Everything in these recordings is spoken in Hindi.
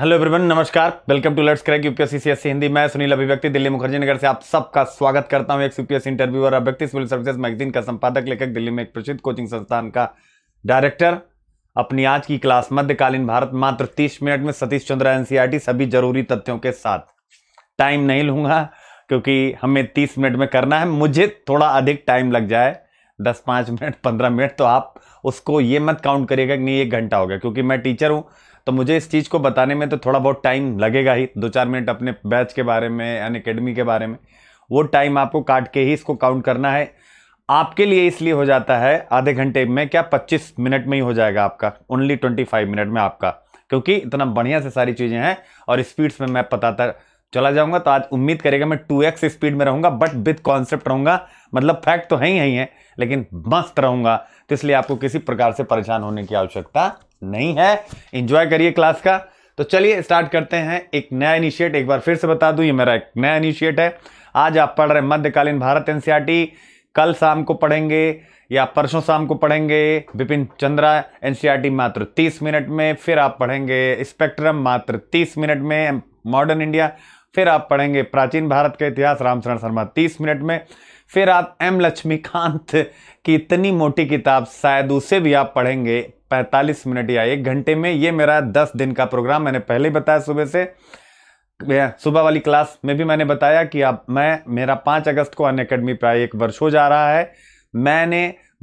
हेलो एवरीवन नमस्कार welcome to let's crack UPSC CSC Hindi मैं सुनील अभिव्यक्ति दिल्ली मुखर्जी नगर से आप सबका स्वागत करता हूं एक यूपीएससी इंटरव्यू और अभ्यक्ति सिविल सर्विसेज मैगजीन का संपादक लेखक दिल्ली में एक प्रसिद्ध कोचिंग संस्थान का डायरेक्टर अपनी आज की क्लास मध्यकालीन भारत मात्र तीस मिनट में सतीश चंद्रा एनसीआर सभी जरूरी तथ्यों के साथ टाइम नहीं लूंगा क्योंकि हमें तीस मिनट में करना है मुझे थोड़ा अधिक टाइम लग जाए दस पाँच मिनट पंद्रह मिनट तो आप उसको ये मत काउंट करिएगा कि नहीं एक घंटा हो गया क्योंकि मैं टीचर हूँ तो मुझे इस चीज़ को बताने में तो थोड़ा बहुत टाइम लगेगा ही दो चार मिनट अपने बैच के बारे में अन अकेडमी के बारे में वो टाइम आपको काट के ही इसको काउंट करना है आपके लिए इसलिए हो जाता है आधे घंटे में क्या 25 मिनट में ही हो जाएगा आपका ओनली 25 मिनट में आपका क्योंकि इतना बढ़िया से सारी चीज़ें हैं और स्पीड्स में मैं पता चला जाऊंगा तो आज उम्मीद करेगा मैं 2x स्पीड में रहूंगा बट विथ कॉन्सेप्ट रहूंगा मतलब फैक्ट तो है ही है लेकिन मस्त रहूंगा तो इसलिए आपको किसी प्रकार से परेशान होने की आवश्यकता नहीं है इंजॉय करिए क्लास का तो चलिए स्टार्ट करते हैं एक नया इनिशिएट एक बार फिर से बता दूं ये मेरा एक नया इनिशिएट है आज आप पढ़ रहे मध्यकालीन भारत एनसीईआरटी कल शाम को पढ़ेंगे या परसों शाम को पढ़ेंगे विपिन चंद्रा एनसीईआरटी मात्र 30 मिनट में फिर आप पढ़ेंगे स्पेक्ट्रम मात्र 30 मिनट में मॉडर्न इंडिया फिर आप पढ़ेंगे प्राचीन भारत का इतिहास रामचरण शर्मा 30 मिनट में फिर आप एम लक्ष्मीकांत की इतनी मोटी किताब शायद उसे भी आप पढ़ेंगे पैंतालीस मिनट या एक घंटे में ये मेरा दस दिन का प्रोग्राम मैंने पहले ही बताया सुबह से सुबह वाली क्लास में भी मैंने बताया कि अब मैं मेरा पाँच अगस्त को अन अकेडमी पर एक वर्ष हो जा रहा है मैंने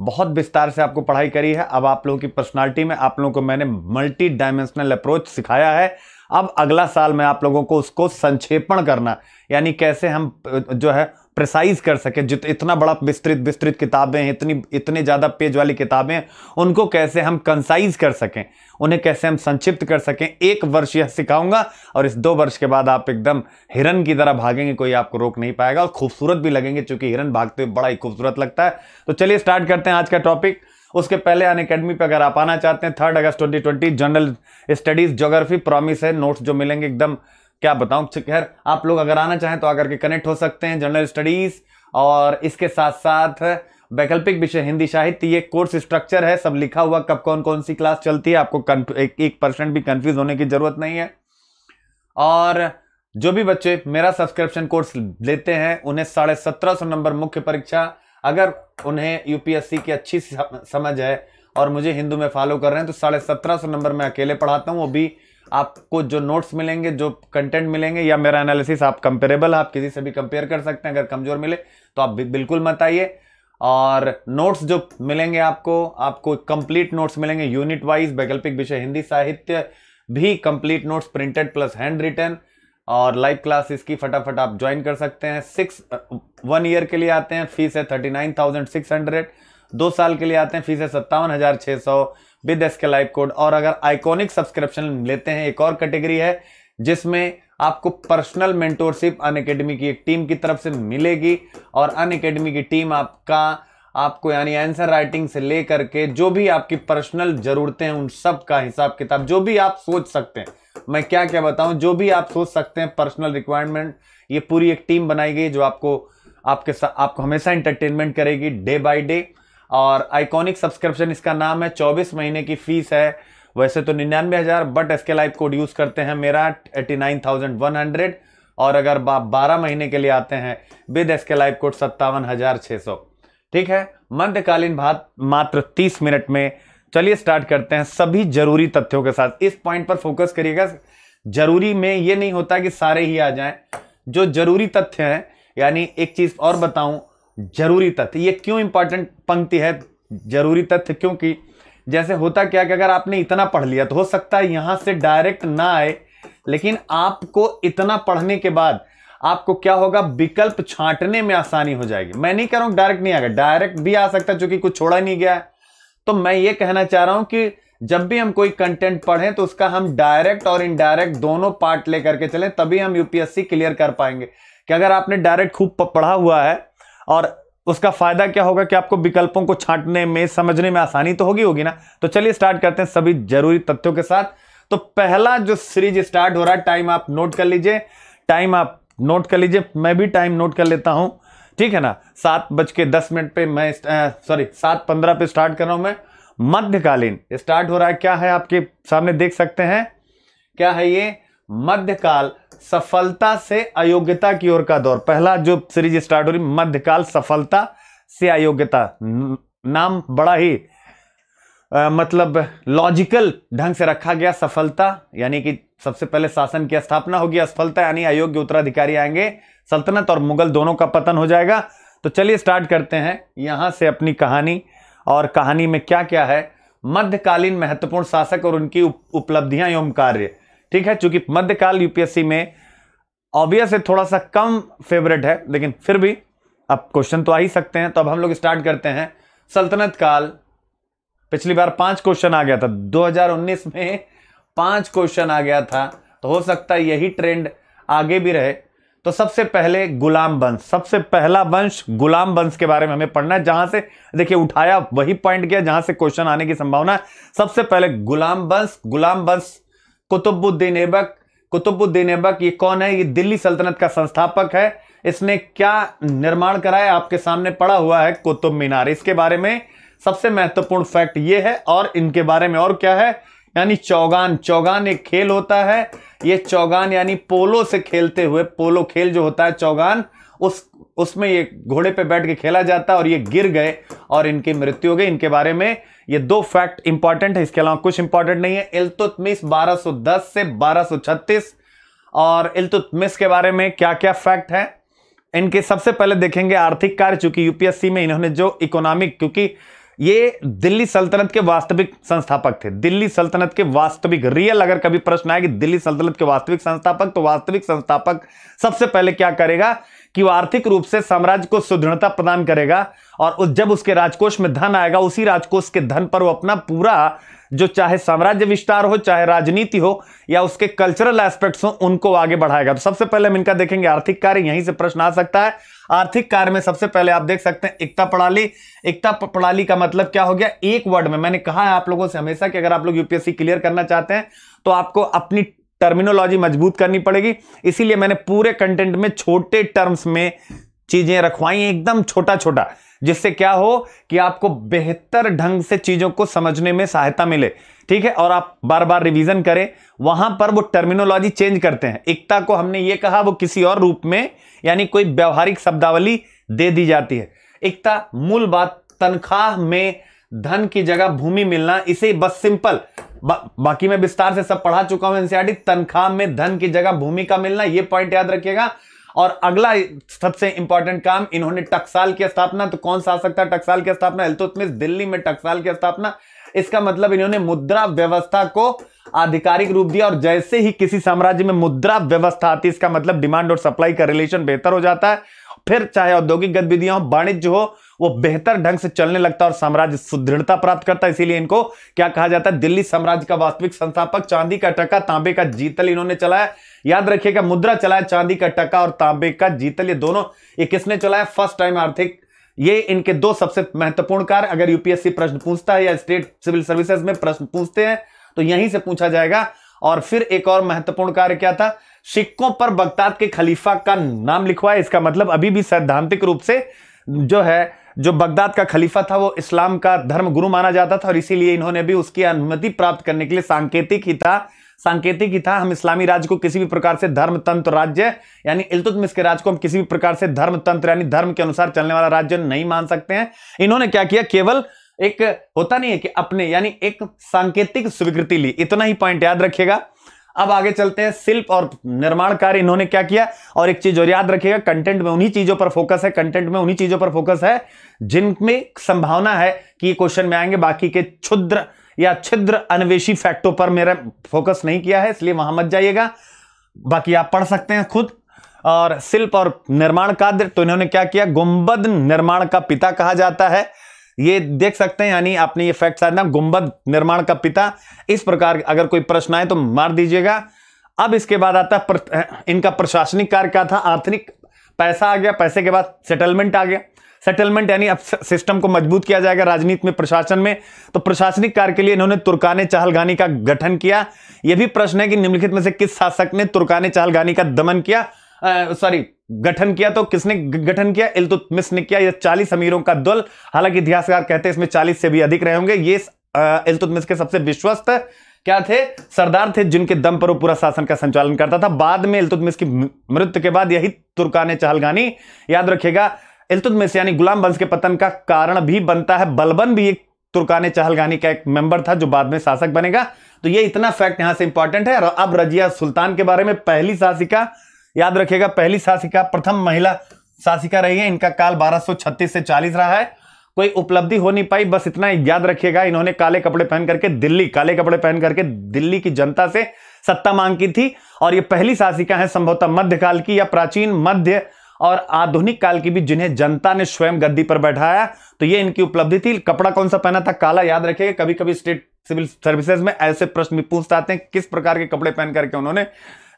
बहुत विस्तार से आपको पढ़ाई करी है अब आप लोगों की पर्सनालिटी में आप लोगों को मैंने मल्टी डायमेंशनल अप्रोच सिखाया है अब अगला साल मैं आप लोगों को उसको संक्षेपण करना यानी कैसे हम जो है प्रिसाइज कर सके जित इतना बड़ा विस्तृत विस्तृत किताबें हैं इतनी इतने ज़्यादा पेज वाली किताबें उनको कैसे हम कंसाइज कर सकें उन्हें कैसे हम संक्षिप्त कर सकें एक वर्ष यह सिखाऊंगा और इस दो वर्ष के बाद आप एकदम हिरन की तरह भागेंगे कोई आपको रोक नहीं पाएगा और खूबसूरत भी लगेंगे चूंकि हिरन भागते हुए बड़ा ही खूबसूरत लगता है तो चलिए स्टार्ट करते हैं आज का टॉपिक उसके पहले अन अकेडमी पर अगर आप आना चाहते हैं थर्ड अगस्त 2020 जनरल स्टडीज ज्योग्राफी प्रॉमिस है नोट्स जो मिलेंगे एकदम क्या बताऊं तो खैर आप लोग अगर आना चाहें तो आकर के कनेक्ट हो सकते हैं जनरल स्टडीज और इसके साथ साथ वैकल्पिक विषय हिंदी साहित्य ये कोर्स स्ट्रक्चर है सब लिखा हुआ कब कौन कौन सी क्लास चलती है आपको एक, एक परसेंट भी कंफ्यूज होने की जरूरत नहीं है और जो भी बच्चे मेरा सब्सक्रिप्शन कोर्स लेते हैं उन्हें साढ़े सत्रह सौ नंबर मुख्य परीक्षा अगर उन्हें यूपीएससी की अच्छी समझ है और मुझे हिंदू में फॉलो कर रहे हैं तो साढ़े सत्रह सौ नंबर में अकेले पढ़ाता हूँ वो भी आपको जो नोट्स मिलेंगे जो कंटेंट मिलेंगे या मेरा एनालिसिस आप कंपेरेबल आप किसी से भी कंपेयर कर सकते हैं अगर कमज़ोर मिले तो आप बिल्कुल मत आइए और नोट्स जो मिलेंगे आपको आपको कंप्लीट नोट्स मिलेंगे यूनिट वाइज वैकल्पिक विषय हिंदी साहित्य भी complete notes printed plus handwritten और लाइव क्लास इसकी फटाफट आप ज्वाइन कर सकते हैं सिक्स वन ईयर के लिए आते हैं फीस है thirty nine thousand six hundred दो साल के लिए आते हैं फीस है सत्तावन हज़ार छः सौ विद लाइव कोड और अगर आइकॉनिक सब्सक्रिप्शन लेते हैं एक और कैटेगरी है जिसमें आपको पर्सनल मेंटोरशिप अन अकेडमी की एक टीम की तरफ से मिलेगी और अन अकेडमी की टीम आपका आपको यानी आंसर राइटिंग से लेकर के जो भी आपकी पर्सनल जरूरतें हैं उन सब का हिसाब किताब जो भी आप सोच सकते हैं मैं क्या क्या बताऊं जो भी आप सोच सकते हैं पर्सनल रिक्वायरमेंट ये पूरी एक टीम बनाई गई जो आपको आपके साथ आपको हमेशा इंटरटेनमेंट करेगी डे बाय डे और आइकॉनिक सब्सक्रिप्शन इसका नाम है चौबीस महीने की फीस है वैसे तो निन्यानवे हज़ार but S K life code use करते हैं मेरा eighty nine thousand one hundred और अगर आप बारह महीने के लिए आते हैं with S K life code सत्तावन हज़ार छः सौ ठीक है मध्यकालीन भात मात्र तीस मिनट में चलिए स्टार्ट करते हैं सभी जरूरी तथ्यों के साथ इस पॉइंट पर फोकस करिएगा जरूरी में ये नहीं होता कि सारे ही आ जाए जो जरूरी तथ्य हैं यानी एक चीज़ और बताऊं जरूरी तथ्य ये क्यों इंपॉर्टेंट पंक्ति है जरूरी तथ्य क्योंकि जैसे होता क्या कि अगर आपने इतना पढ़ लिया तो हो सकता है यहां से डायरेक्ट ना आए लेकिन आपको इतना पढ़ने के बाद आपको क्या होगा विकल्प छांटने में आसानी हो जाएगी मैं नहीं कह रहा हूं डायरेक्ट नहीं आएगा डायरेक्ट भी आ सकता है चूंकि कुछ छोड़ा नहीं गया है तो मैं ये कहना चाह रहा हूं कि जब भी हम कोई कंटेंट पढ़ें तो उसका हम डायरेक्ट और इनडायरेक्ट दोनों पार्ट लेकर के चलें तभी हम यूपीएससी क्लियर कर पाएंगे कि अगर आपने डायरेक्ट खूब पढ़ा हुआ है और उसका फायदा क्या होगा कि आपको विकल्पों को छांटने में समझने में आसानी तो होगी होगी ना तो चलिए स्टार्ट करते हैं सभी जरूरी तथ्यों के साथ तो पहला जो सीरीज स्टार्ट हो रहा है टाइम आप नोट कर लीजिए टाइम आप नोट कर लीजिए मैं भी टाइम नोट कर लेता हूं ठीक है ना सात बज के दस मिनट पे मैं सॉरी सात पंद्रह पे स्टार्ट कर रहा हूं मैं मध्यकालीन स्टार्ट हो रहा है क्या है आपके सामने देख सकते हैं क्या है ये मध्यकाल सफलता से अयोग्यता की ओर का दौर पहला जो सीरीज स्टार्ट हो रही मध्यकाल सफलता से अयोग्यता नाम बड़ा ही आ, मतलब लॉजिकल ढंग से रखा गया सफलता यानी कि सबसे पहले शासन की स्थापना होगी असफलता यानी अयोग्य उत्तराधिकारी आएंगे सल्तनत और मुगल दोनों का पतन हो जाएगा तो चलिए स्टार्ट करते हैं यहां से अपनी कहानी और कहानी में क्या क्या है मध्यकालीन महत्वपूर्ण शासक और उनकी उपलब्धियां एवं कार्य ठीक है चूंकि मध्यकाल यूपीएससी में ऑब्वियस है थोड़ा सा कम फेवरेट है लेकिन फिर भी अब क्वेश्चन तो आ ही सकते हैं तो अब हम लोग स्टार्ट करते हैं सल्तनत काल पिछली बार पांच क्वेश्चन आ गया था 2019 में पांच क्वेश्चन आ गया था तो हो सकता है यही ट्रेंड आगे भी रहे तो सबसे पहले गुलाम वंश सबसे पहला वंश गुलाम वंश के बारे में हमें पढ़ना है जहां से देखिए उठाया वही पॉइंट किया जहां से क्वेश्चन आने की संभावना सबसे पहले गुलाम वंश गुलाम वंश कुतुबुद्दीन ऐबक कुतुबुद्दीन ऐबक ये कौन है ये दिल्ली सल्तनत का संस्थापक है इसने क्या निर्माण कराया आपके सामने पड़ा हुआ है कुतुब मीनार इसके बारे में सबसे महत्वपूर्ण फैक्ट ये है और इनके बारे में और क्या है यानी चौगान चौगान एक खेल होता है ये चौगान यानी पोलो से खेलते हुए पोलो खेल जो होता है चौगान उस उसमें ये घोड़े पे बैठ के खेला जाता और ये गिर गए और इनकी मृत्यु हो गई इनके बारे में ये दो फैक्ट इंपॉर्टेंट है इसके अलावा कुछ इंपॉर्टेंट नहीं है इल्तुतमिस 1210 से 1236 और इलतुत के बारे में क्या क्या फैक्ट है इनके सबसे पहले देखेंगे आर्थिक कार्य चूंकि यूपीएससी में इन्होंने जो इकोनॉमिक क्योंकि ये दिल्ली सल्तनत के वास्तविक संस्थापक थे दिल्ली सल्तनत के वास्तविक रियल अगर कभी प्रश्न आएगी कि दिल्ली सल्तनत के वास्तविक संस्थापक तो वास्तविक संस्थापक सबसे पहले क्या करेगा कि वह आर्थिक रूप से साम्राज्य को सुदृढ़ता प्रदान करेगा और उस जब उसके राजकोष में धन आएगा उसी राजकोष के धन पर वो अपना पूरा जो चाहे साम्राज्य विस्तार हो चाहे राजनीति हो या उसके कल्चरल एस्पेक्ट्स हो उनको आगे बढ़ाएगा तो सबसे पहले हम इनका देखेंगे आर्थिक कार्य यहीं से प्रश्न आ सकता है आर्थिक कार्य में सबसे पहले आप देख सकते हैं एकता प्रणाली एकता प्रणाली का मतलब क्या हो गया एक वर्ड में मैंने कहा है आप लोगों से हमेशा कि अगर आप लोग यूपीएससी क्लियर करना चाहते हैं तो आपको अपनी टर्मिनोलॉजी मजबूत करनी पड़ेगी इसीलिए मैंने पूरे कंटेंट में छोटे टर्म्स में चीजें रखवाई एकदम छोटा छोटा जिससे क्या हो कि आपको बेहतर ढंग से चीजों को समझने में सहायता मिले ठीक है और आप बार बार रिवीजन करें वहां पर वो टर्मिनोलॉजी चेंज करते हैं एकता को हमने ये कहा वो किसी और रूप में यानी कोई व्यवहारिक शब्दावली दे दी जाती है एकता मूल बात तनख्वाह में धन की जगह भूमि मिलना इसे बस सिंपल बा, बाकी मैं विस्तार से सब पढ़ा चुका हूं एनसीआरटी तनख्वाह में धन की जगह भूमि का मिलना यह पॉइंट याद रखिएगा और अगला सबसे इंपॉर्टेंट काम इन्होंने टक्साल की स्थापना तो कौन सा आ सकता है टक्साल की स्थापना एल्तुतमिस दिल्ली में टक्साल की स्थापना इसका मतलब इन्होंने मुद्रा व्यवस्था को आधिकारिक रूप दिया और जैसे ही किसी साम्राज्य में मुद्रा व्यवस्था आती है इसका मतलब डिमांड और सप्लाई का रिलेशन बेहतर हो जाता है फिर चाहे औद्योगिक गतिविधियां हो वाणिज्य हो वो बेहतर ढंग से चलने लगता है और साम्राज्य सुदृढ़ता प्राप्त करता है इसीलिए इनको क्या कहा जाता है दिल्ली साम्राज्य का वास्तविक संस्थापक चांदी का टका तांबे का जीतल इन्होंने चलाया याद रखिएगा मुद्रा चलाया चांदी का टका और तांबे का जीतल ये दोनों ये किसने चलाया फर्स्ट टाइम आर्थिक ये इनके दो सबसे महत्वपूर्ण कार्य अगर यूपीएससी प्रश्न पूछता है या स्टेट सिविल सर्विसेज में प्रश्न पूछते हैं तो यहीं से पूछा जाएगा और फिर एक और महत्वपूर्ण कार्य क्या था सिक्कों पर बगदाद के खलीफा का नाम लिखवा है इसका मतलब अभी भी सैद्धांतिक रूप से जो है जो बगदाद का खलीफा था वो इस्लाम का धर्म गुरु माना जाता था और इसीलिए इन्होंने भी उसकी अनुमति प्राप्त करने के लिए सांकेतिक ही था सांकेतिक ही था हम इस्लामी राज्य को किसी भी प्रकार से धर्म तंत्र राज्य यानी इल्तुतमिस के राज्य को हम किसी भी प्रकार से धर्म तंत्र यानी धर्म के अनुसार चलने वाला राज्य नहीं मान सकते हैं इन्होंने क्या किया केवल एक होता नहीं है कि अपने यानी एक सांकेतिक स्वीकृति ली इतना ही पॉइंट याद रखिएगा अब आगे चलते हैं शिल्प और निर्माण कार्य इन्होंने क्या किया और एक चीज और याद रखिएगा कंटेंट में उन्हीं चीजों पर फोकस है कंटेंट में उन्हीं चीजों पर फोकस है जिनमें संभावना है कि क्वेश्चन में आएंगे बाकी के क्षुद्र या छिद्र अन्वेषी फैक्टों पर मेरा फोकस नहीं किया है इसलिए वहां मत जाइएगा बाकी आप पढ़ सकते हैं खुद और शिल्प और निर्माण कार्य तो इन्होंने क्या किया गुंबद निर्माण का पिता कहा जाता है ये देख सकते हैं यानी आपने ये फैक्ट साधना गुंबद निर्माण का पिता इस प्रकार अगर कोई प्रश्न आए तो मार दीजिएगा अब इसके बाद आता प्र, इनका प्रशासनिक कार्य क्या था आर्थिक पैसा आ गया पैसे के बाद सेटलमेंट आ गया सेटलमेंट यानी अब सिस्टम को मजबूत किया जाएगा राजनीति में प्रशासन में तो प्रशासनिक कार्य के लिए इन्होंने तुर्काने चहलगानी का गठन किया यह भी प्रश्न है कि निम्नलिखित में से किस शासक ने तुर्काने चहलगानी का दमन किया सॉरी गठन किया तो किसने गठन किया इल्तुतमिस ने किया यह चालीस अमीरों का दल हालांकि इतिहासकार कहते हैं इसमें चालीस से भी अधिक रहे होंगे ये इल्तुतमिस के सबसे विश्वस्त क्या थे सरदार थे जिनके दम पर वो पूरा शासन का संचालन करता था बाद में इल्तुतमिस की मृत्यु के बाद यही तुर्कान चहलगानी याद रखेगा इल्तुतमिस यानी गुलाम वंश के पतन का कारण भी बनता है बलबन भी एक तुर्कान चहलगानी का एक मेंबर था जो बाद में शासक बनेगा तो ये इतना फैक्ट यहां से इंपॉर्टेंट है और अब रजिया सुल्तान के बारे में पहली शासिका याद रखिएगा पहली शासिका प्रथम महिला शासिका रही है इनका काल 1236 से 40 रहा है कोई उपलब्धि हो नहीं पाई बस इतना याद रखिएगा इन्होंने काले कपड़े पहन करके दिल्ली काले कपड़े पहन करके दिल्ली की जनता से सत्ता मांग की थी और ये पहली शासिका है संभवतः मध्यकाल की या प्राचीन मध्य और आधुनिक काल की भी जिन्हें जनता ने स्वयं गद्दी पर बैठाया तो ये इनकी उपलब्धि थी कपड़ा कौन सा पहना था काला याद रखिएगा कभी कभी स्टेट सिविल सर्विसेज में ऐसे प्रश्न भी पूछते आते हैं किस प्रकार के कपड़े पहन करके उन्होंने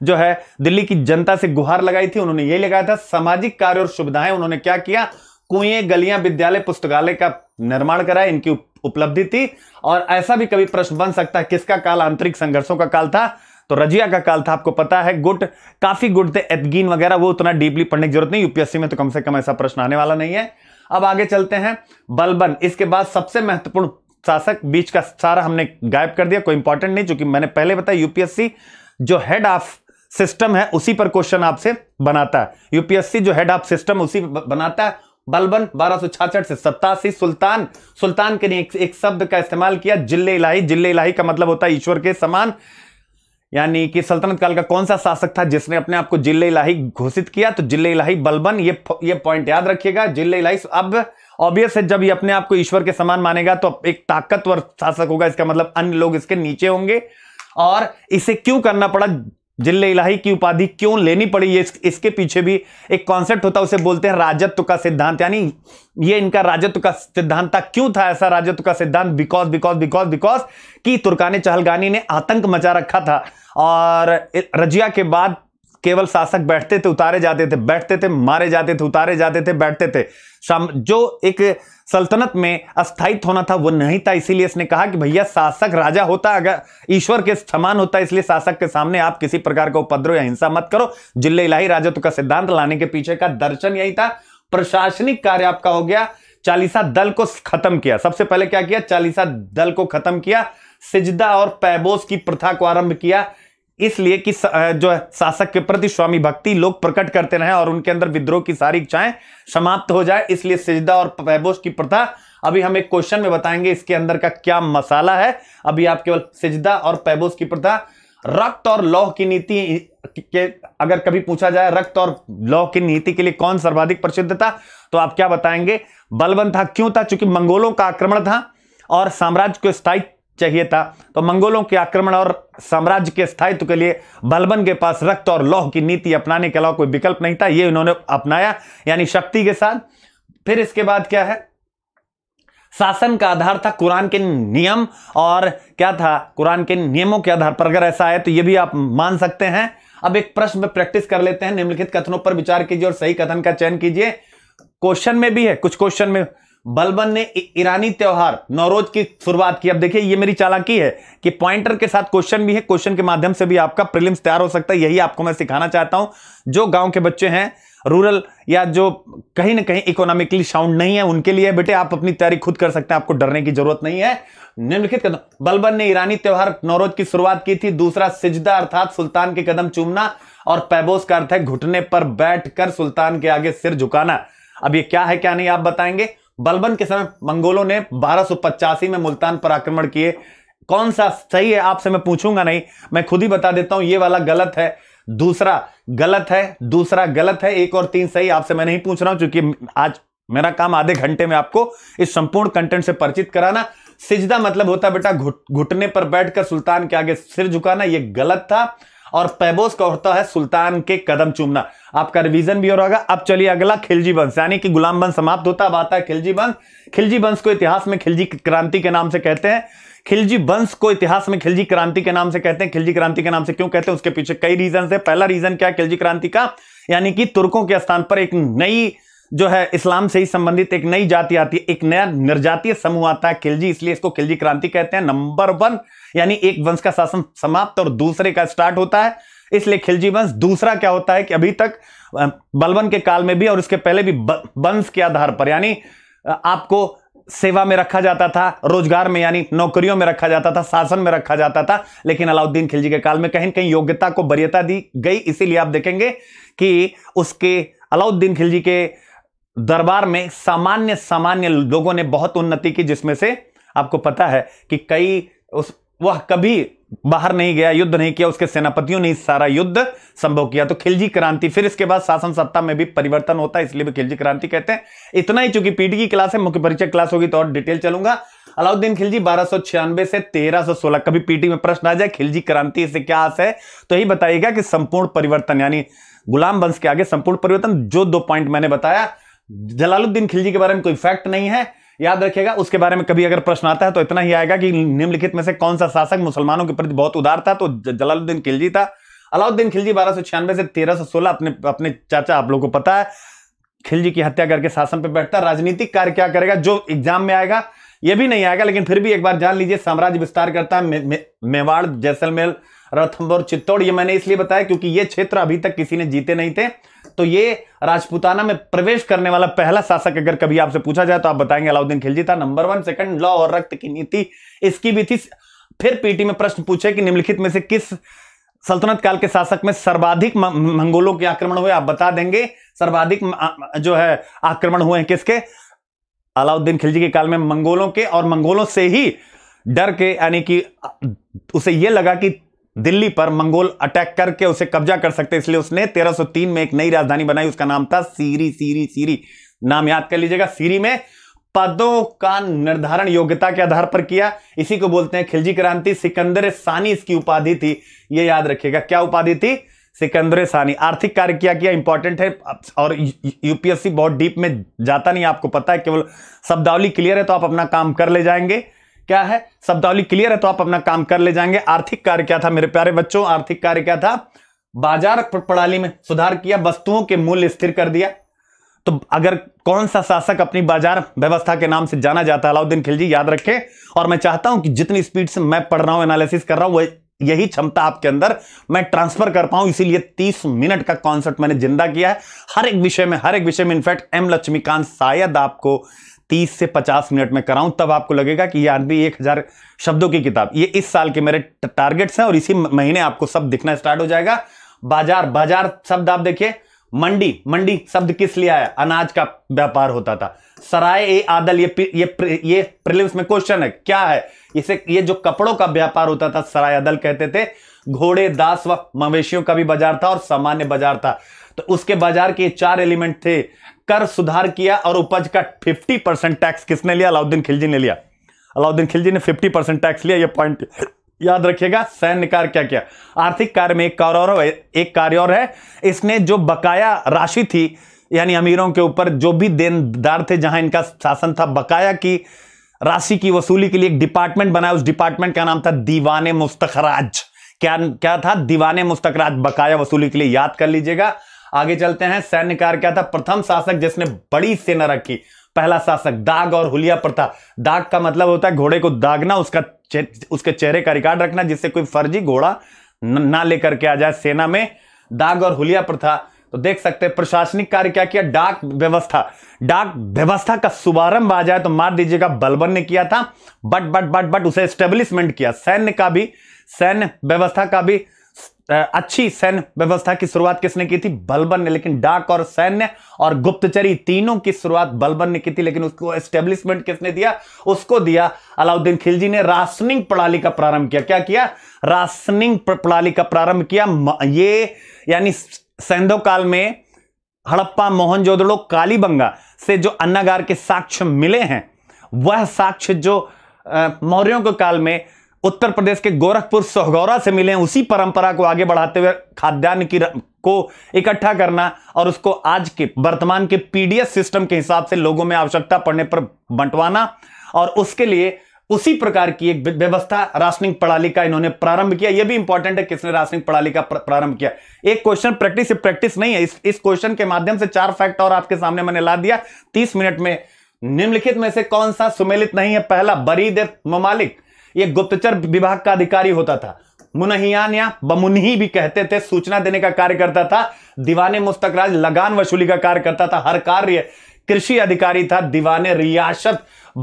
जो है दिल्ली की जनता से गुहार लगाई थी उन्होंने ये लगाया था सामाजिक कार्य और सुविधाएं उन्होंने क्या किया कुएं गलियां विद्यालय पुस्तकालय का निर्माण कराया इनकी उपलब्धि थी और ऐसा भी कभी प्रश्न बन सकता है किसका काल आंतरिक संघर्षों का काल था तो रजिया का काल था आपको पता है गुट काफी गुट थे एदगीन वगैरह वो उतना डीपली पढ़ने की जरूरत नहीं यूपीएससी में तो कम से कम ऐसा प्रश्न आने वाला नहीं है अब आगे चलते हैं बलबन इसके बाद सबसे महत्वपूर्ण शासक बीच का सारा हमने गायब कर दिया कोई इंपॉर्टेंट नहीं चूंकि मैंने पहले बताया यूपीएससी जो हेड ऑफ सिस्टम है उसी पर क्वेश्चन आपसे बनाता है यूपीएससी जो हेड ऑफ सिस्टम उसी बनाता है बलबन बारह से सत्तासी सुल्तान सुल्तान के लिए एक, एक शब्द का इस्तेमाल किया जिले इलाही जिले इलाही का मतलब होता है ईश्वर के समान यानी कि सल्तनत काल का कौन सा शासक था जिसने अपने आप को जिले इलाही घोषित किया तो जिले इलाही बलबन ये ये पॉइंट याद रखिएगा जिले इलाही अब ऑब्वियस है जब ये अपने आप को ईश्वर के समान मानेगा तो एक ताकतवर शासक होगा इसका मतलब अन्य लोग इसके नीचे होंगे और इसे क्यों करना पड़ा जिले इलाही की उपाधि क्यों लेनी पड़ी ये इस, इसके पीछे भी एक कॉन्सेप्ट होता है उसे बोलते हैं राजत्व का सिद्धांत यानी ये इनका राजत्व का सिद्धांत था क्यों था ऐसा राजत्व का सिद्धांत बिकॉज बिकॉज बिकॉज बिकॉज कि तुर्कान चहलगानी ने आतंक मचा रखा था और रजिया के बाद केवल शासक बैठते थे उतारे जाते थे बैठते थे मारे जाते थे उतारे जाते थे बैठते थे जो एक सल्तनत में अस्थायित्व होना था वो नहीं था इसीलिए इसने कहा कि भैया शासक राजा होता अगर ईश्वर के समान होता इसलिए शासक के सामने आप किसी प्रकार का उपद्रव या हिंसा मत करो जिले इलाही राजत्व का सिद्धांत लाने के पीछे का दर्शन यही था प्रशासनिक कार्य आपका हो गया चालीसा दल को खत्म किया सबसे पहले क्या किया चालीसा दल को खत्म किया सिजदा और पैबोस की प्रथा को आरंभ किया इसलिए कि जो शासक के प्रति स्वामी भक्ति लोग प्रकट करते रहे और उनके अंदर विद्रोह की सारी इच्छाएं समाप्त हो जाए इसलिए सिजदा और पैबोश की प्रथा अभी हम एक क्वेश्चन में बताएंगे इसके अंदर का क्या मसाला है अभी आप केवल सिजदा और पैबोश की प्रथा रक्त और लौह की नीति के अगर कभी पूछा जाए रक्त और लौह की नीति के लिए कौन सर्वाधिक प्रसिद्ध था तो आप क्या बताएंगे बलवन था क्यों था चूंकि मंगोलों का आक्रमण था और साम्राज्य को स्थायी चाहिए था तो मंगोलों के आक्रमण और साम्राज्य के स्थायित्व के लिए बलबन के पास रक्त और लौह की नीति अपनाने के अलावा कोई विकल्प नहीं था ये इन्होंने अपनाया यानी शक्ति के साथ फिर इसके बाद क्या है शासन का आधार था कुरान के नियम और क्या था कुरान के नियमों के आधार पर अगर ऐसा है तो यह भी आप मान सकते हैं अब एक प्रश्न में प्रैक्टिस कर लेते हैं निम्नलिखित कथनों पर विचार कीजिए और सही कथन का चयन कीजिए क्वेश्चन में भी है कुछ क्वेश्चन में बलबन ने ईरानी त्यौहार नौरोज की शुरुआत की अब देखिए ये मेरी चालाकी है कि पॉइंटर के साथ क्वेश्चन भी है क्वेश्चन के माध्यम से भी आपका प्रिलिम्स तैयार हो सकता है यही आपको मैं सिखाना चाहता हूं जो गांव के बच्चे हैं रूरल या जो कहीं ना कहीं इकोनॉमिकली साउंड नहीं है उनके लिए बेटे आप अपनी तैयारी खुद कर सकते हैं आपको डरने की जरूरत नहीं है निम्नलिखित कदम बलबन ने ईरानी त्यौहार नौरोज की शुरुआत की थी दूसरा सिजदा अर्थात सुल्तान के कदम चूमना और पैबोस का अर्थ है घुटने पर बैठकर सुल्तान के आगे सिर झुकाना अब ये क्या है क्या नहीं आप बताएंगे बलबन के समय मंगोलों ने बारह में मुल्तान पर आक्रमण किए कौन सा सही है आपसे मैं पूछूंगा नहीं मैं खुद ही बता देता हूं ये वाला गलत है दूसरा गलत है दूसरा गलत है एक और तीन सही आपसे मैं नहीं पूछ रहा हूं क्योंकि आज मेरा काम आधे घंटे में आपको इस संपूर्ण कंटेंट से परिचित कराना सिजदा मतलब होता बेटा घुटने पर बैठकर सुल्तान के आगे सिर झुकाना यह गलत था और पैबोस का होता है सुल्तान के कदम चूमना आपका रिवीजन भी हो रहेगा अब चलिए अगला खिलजी वंश यानी कि गुलाम वंश समाप्त होता अब आता है खिलजी वंश खिलजी वंश को इतिहास में खिलजी क्रांति के नाम से कहते हैं खिलजी वंश को इतिहास में खिलजी क्रांति के नाम से कहते हैं खिलजी क्रांति के नाम से क्यों कहते हैं उसके पीछे कई रीजन है पहला रीजन क्या है खिलजी क्रांति का यानी कि तुर्कों के स्थान पर एक नई जो है इस्लाम से ही संबंधित एक नई जाति आती है एक नया निर्जातीय समूह आता है खिलजी इसलिए इसको खिलजी क्रांति कहते हैं नंबर वन यानी एक वंश का शासन समाप्त और दूसरे का स्टार्ट होता है इसलिए खिलजी वंश दूसरा क्या होता है कि अभी तक बलवन के काल में भी और उसके पहले भी वंश के आधार पर यानी आपको सेवा में रखा जाता था रोजगार में यानी नौकरियों में रखा जाता था शासन में रखा जाता था लेकिन अलाउद्दीन खिलजी के काल में कहीं कहीं योग्यता को वरीयता दी गई इसीलिए आप देखेंगे कि उसके अलाउद्दीन खिलजी के दरबार में सामान्य सामान्य लोगों ने बहुत उन्नति की जिसमें से आपको पता है कि कई उस वह कभी बाहर नहीं गया युद्ध नहीं किया उसके सेनापतियों ने सारा युद्ध संभव किया तो खिलजी क्रांति फिर इसके बाद शासन सत्ता में भी परिवर्तन होता है इसलिए भी खिलजी क्रांति कहते हैं इतना ही चूंकि पीटी की क्लास है मुख्य परीक्षा क्लास होगी तो और डिटेल चलूंगा अलाउद्दीन खिलजी बारह से तेरह कभी पीटी में प्रश्न आ जाए खिलजी क्रांति से क्या आस है तो यही बताइएगा कि संपूर्ण परिवर्तन यानी गुलाम वंश के आगे संपूर्ण परिवर्तन जो दो पॉइंट मैंने बताया जलालुद्दीन खिलजी के बारे में कोई फैक्ट नहीं है याद रखिएगा उसके बारे में कभी अगर प्रश्न आता है तो इतना ही आएगा कि निम्नलिखित में से कौन सा शासक मुसलमानों के प्रति बहुत उदार था तो जलालुद्दीन खिलजी था अलाउद्दीन खिलजी बारह सौ छियानवे से तेरह सौ सोलह अपने अपने चाचा आप लोगों को पता है खिलजी की हत्या करके शासन पर बैठता राजनीतिक कार्य क्या करेगा जो एग्जाम में आएगा यह भी नहीं आएगा लेकिन फिर भी एक बार जान लीजिए साम्राज्य विस्तार करता है मेवाड़ जैसलमेर रथम्बोर चित्तौड़ ये मैंने इसलिए बताया क्योंकि ये क्षेत्र अभी तक किसी ने जीते नहीं थे तो ये राजपूताना में प्रवेश करने वाला पहला शासक अगर कभी आपसे पूछा जाए तो आप बताएंगे अलाउद्दीन खिलजी था नंबर वन सेकंड लॉ और रक्त की नीति इसकी भी थी फिर पीटी में प्रश्न पूछे कि निम्नलिखित में से किस सल्तनत काल के शासक में सर्वाधिक मंगोलों के आक्रमण हुए आप बता देंगे सर्वाधिक जो है आक्रमण हुए हैं किसके अलाउद्दीन खिलजी के काल में मंगोलों के और मंगोलों से ही डर के यानी कि उसे यह लगा कि दिल्ली पर मंगोल अटैक करके उसे कब्जा कर सकते इसलिए उसने 1303 में एक नई राजधानी बनाई उसका नाम था सीरी सीरी सीरी नाम याद कर लीजिएगा सीरी में पदों का निर्धारण योग्यता के आधार पर किया इसी को बोलते हैं खिलजी क्रांति सिकंदर सानी इसकी उपाधि थी यह याद रखिएगा क्या उपाधि थी सिकंदर सानी आर्थिक कार्य क्या किया इंपॉर्टेंट है और यूपीएससी बहुत डीप में जाता नहीं आपको पता है केवल शब्दावली क्लियर है तो आप अपना काम कर ले जाएंगे क्या है शब्दावली क्लियर है तो आप अपना काम कर ले जाएंगे आर्थिक कार्य क्या था मेरे प्यारे बच्चों आर्थिक कार्य क्या था बाजार प्रणाली में सुधार किया वस्तुओं के मूल्य स्थिर कर दिया तो अगर कौन सा शासक अपनी बाजार व्यवस्था के नाम से जाना जाता है अलाउद्दीन खिलजी याद रखें और मैं चाहता हूं कि जितनी स्पीड से मैं पढ़ रहा हूं एनालिसिस कर रहा हूं वह यही क्षमता आपके अंदर मैं ट्रांसफर कर पाऊं इसीलिए 30 मिनट का कॉन्सेप्ट मैंने जिंदा किया है हर एक विषय में हर एक विषय में इनफैक्ट एम लक्ष्मीकांत शायद आपको तीस से पचास मिनट में कराऊं तब आपको लगेगा कि यह आदमी एक हज़ार शब्दों की किताब ये इस साल के मेरे टारगेट्स हैं और इसी महीने आपको सब दिखना स्टार्ट हो जाएगा बाजार बाजार शब्द आप देखिए मंडी मंडी शब्द किस लिए आया अनाज का व्यापार होता था सराय ए आदल ये ये ये प्रिलिम्स में क्वेश्चन है क्या है इसे ये जो कपड़ों का व्यापार होता था सराय आदल कहते थे घोड़े दास व मवेशियों का भी बाजार था और सामान्य बाजार था तो उसके बाजार के चार एलिमेंट थे कर सुधार किया और उपज का 50 परसेंट टैक्स किसने लिया अलाउद्दीन खिलजी ने लिया अलाउद्दीन खिलजी ने 50 परसेंट टैक्स लिया यह पॉइंट याद रखिएगा सैन्य कार्य क्या किया आर्थिक कार्य में एक कार्य और एक कार्य और है इसने जो बकाया राशि थी यानी अमीरों के ऊपर जो भी देनदार थे जहां इनका शासन था बकाया की राशि की वसूली के लिए एक डिपार्टमेंट बनाया उस डिपार्टमेंट का नाम था दीवाने मुस्तखराज क्या क्या था दीवाने मुस्तखराज बकाया वसूली के लिए याद कर लीजिएगा आगे चलते हैं सैन्य कार्य क्या था प्रथम शासक जिसने बड़ी सेना रखी पहला शासक दाग और हुलिया प्रथा दाग का मतलब होता है घोड़े को दागना उसका चे, उसके चेहरे का रिकॉर्ड रखना जिससे कोई फर्जी घोड़ा ना लेकर के आ जाए सेना में दाग और हुलिया प्रथा तो देख सकते हैं प्रशासनिक कार्य क्या किया डाक व्यवस्था डाक व्यवस्था का शुभारंभ आ जाए तो मार दीजिएगा बलबन ने किया था बट बट बट बट उसे स्टेब्लिशमेंट किया सैन्य का भी सैन्य व्यवस्था का भी अच्छी सैन्य व्यवस्था की शुरुआत किसने की थी बलबन ने लेकिन डाक और सैन्य और गुप्तचरी तीनों की शुरुआत बलबन ने की थी लेकिन उसको एस्टेब्लिशमेंट किसने दिया उसको दिया अलाउद्दीन खिलजी ने राशनिंग प्रणाली का प्रारंभ किया क्या किया राशनिंग प्रणाली का प्रारंभ किया ये यानी सैंधो काल में हड़प्पा मोहनजोदड़ो कालीबंगा से जो अन्नागार के साक्ष्य मिले हैं वह साक्ष्य जो मौर्यों के काल में उत्तर प्रदेश के गोरखपुर सोहगौरा से मिले उसी परंपरा को आगे बढ़ाते हुए खाद्यान्न की को इकट्ठा करना और उसको आज के वर्तमान के पीडीएस सिस्टम के हिसाब से लोगों में आवश्यकता पड़ने पर बंटवाना और उसके लिए उसी प्रकार की एक व्यवस्था राशनिंग प्रणाली का इन्होंने प्रारंभ किया यह भी इंपॉर्टेंट है किसने राशनिंग प्रणाली का प्रारंभ किया एक क्वेश्चन प्रैक्टिस प्रैक्टिस नहीं है इस इस क्वेश्चन के माध्यम से चार फैक्ट और आपके सामने मैंने ला दिया तीस मिनट में निम्नलिखित में से कौन सा सुमेलित नहीं है पहला बरीद ममालिक ये गुप्तचर विभाग का अधिकारी होता था मुनहियान या बमुनही भी कहते थे सूचना देने का कार्य करता था दीवाने मुस्तकराज लगान वसूली का कार्य करता था हर कार्य कृषि अधिकारी था दीवाने रियासत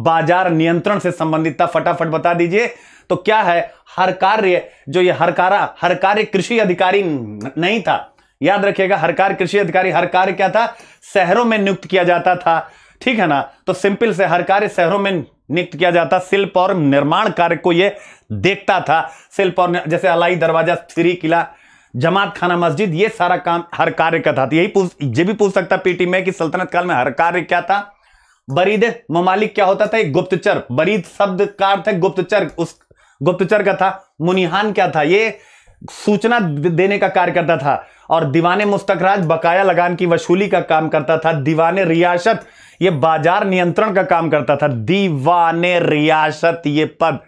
बाजार नियंत्रण से संबंधित था फटाफट बता दीजिए तो क्या है हर कार्य जो ये हर कारा हर कार्य कृषि अधिकारी नहीं था याद रखिएगा हर कार्य कृषि अधिकारी हर कार्य क्या था शहरों में नियुक्त किया जाता था ठीक है ना तो सिंपल से हर कार्य शहरों में नियुक्त किया जाता शिल्प और निर्माण कार्य को यह देखता था शिल्प और जैसे अलाई दरवाजा थ्री किला जमात खाना मस्जिद ये सारा काम हर कार्य का था तो यही पूछ ये भी पूछ सकता पीटी में कि सल्तनत काल में हर कार्य क्या था बरीद ममालिक क्या होता था गुप्तचर बरीद शब्द का अर्थ है गुप्तचर उस गुप्तचर का था मुनिहान क्या था ये सूचना देने का कार्य करता था और दीवाने मुस्तकराज बकाया लगान की वसूली का काम करता था दीवाने रियासत ये बाजार नियंत्रण का काम करता था दीवाने रियासत ये पद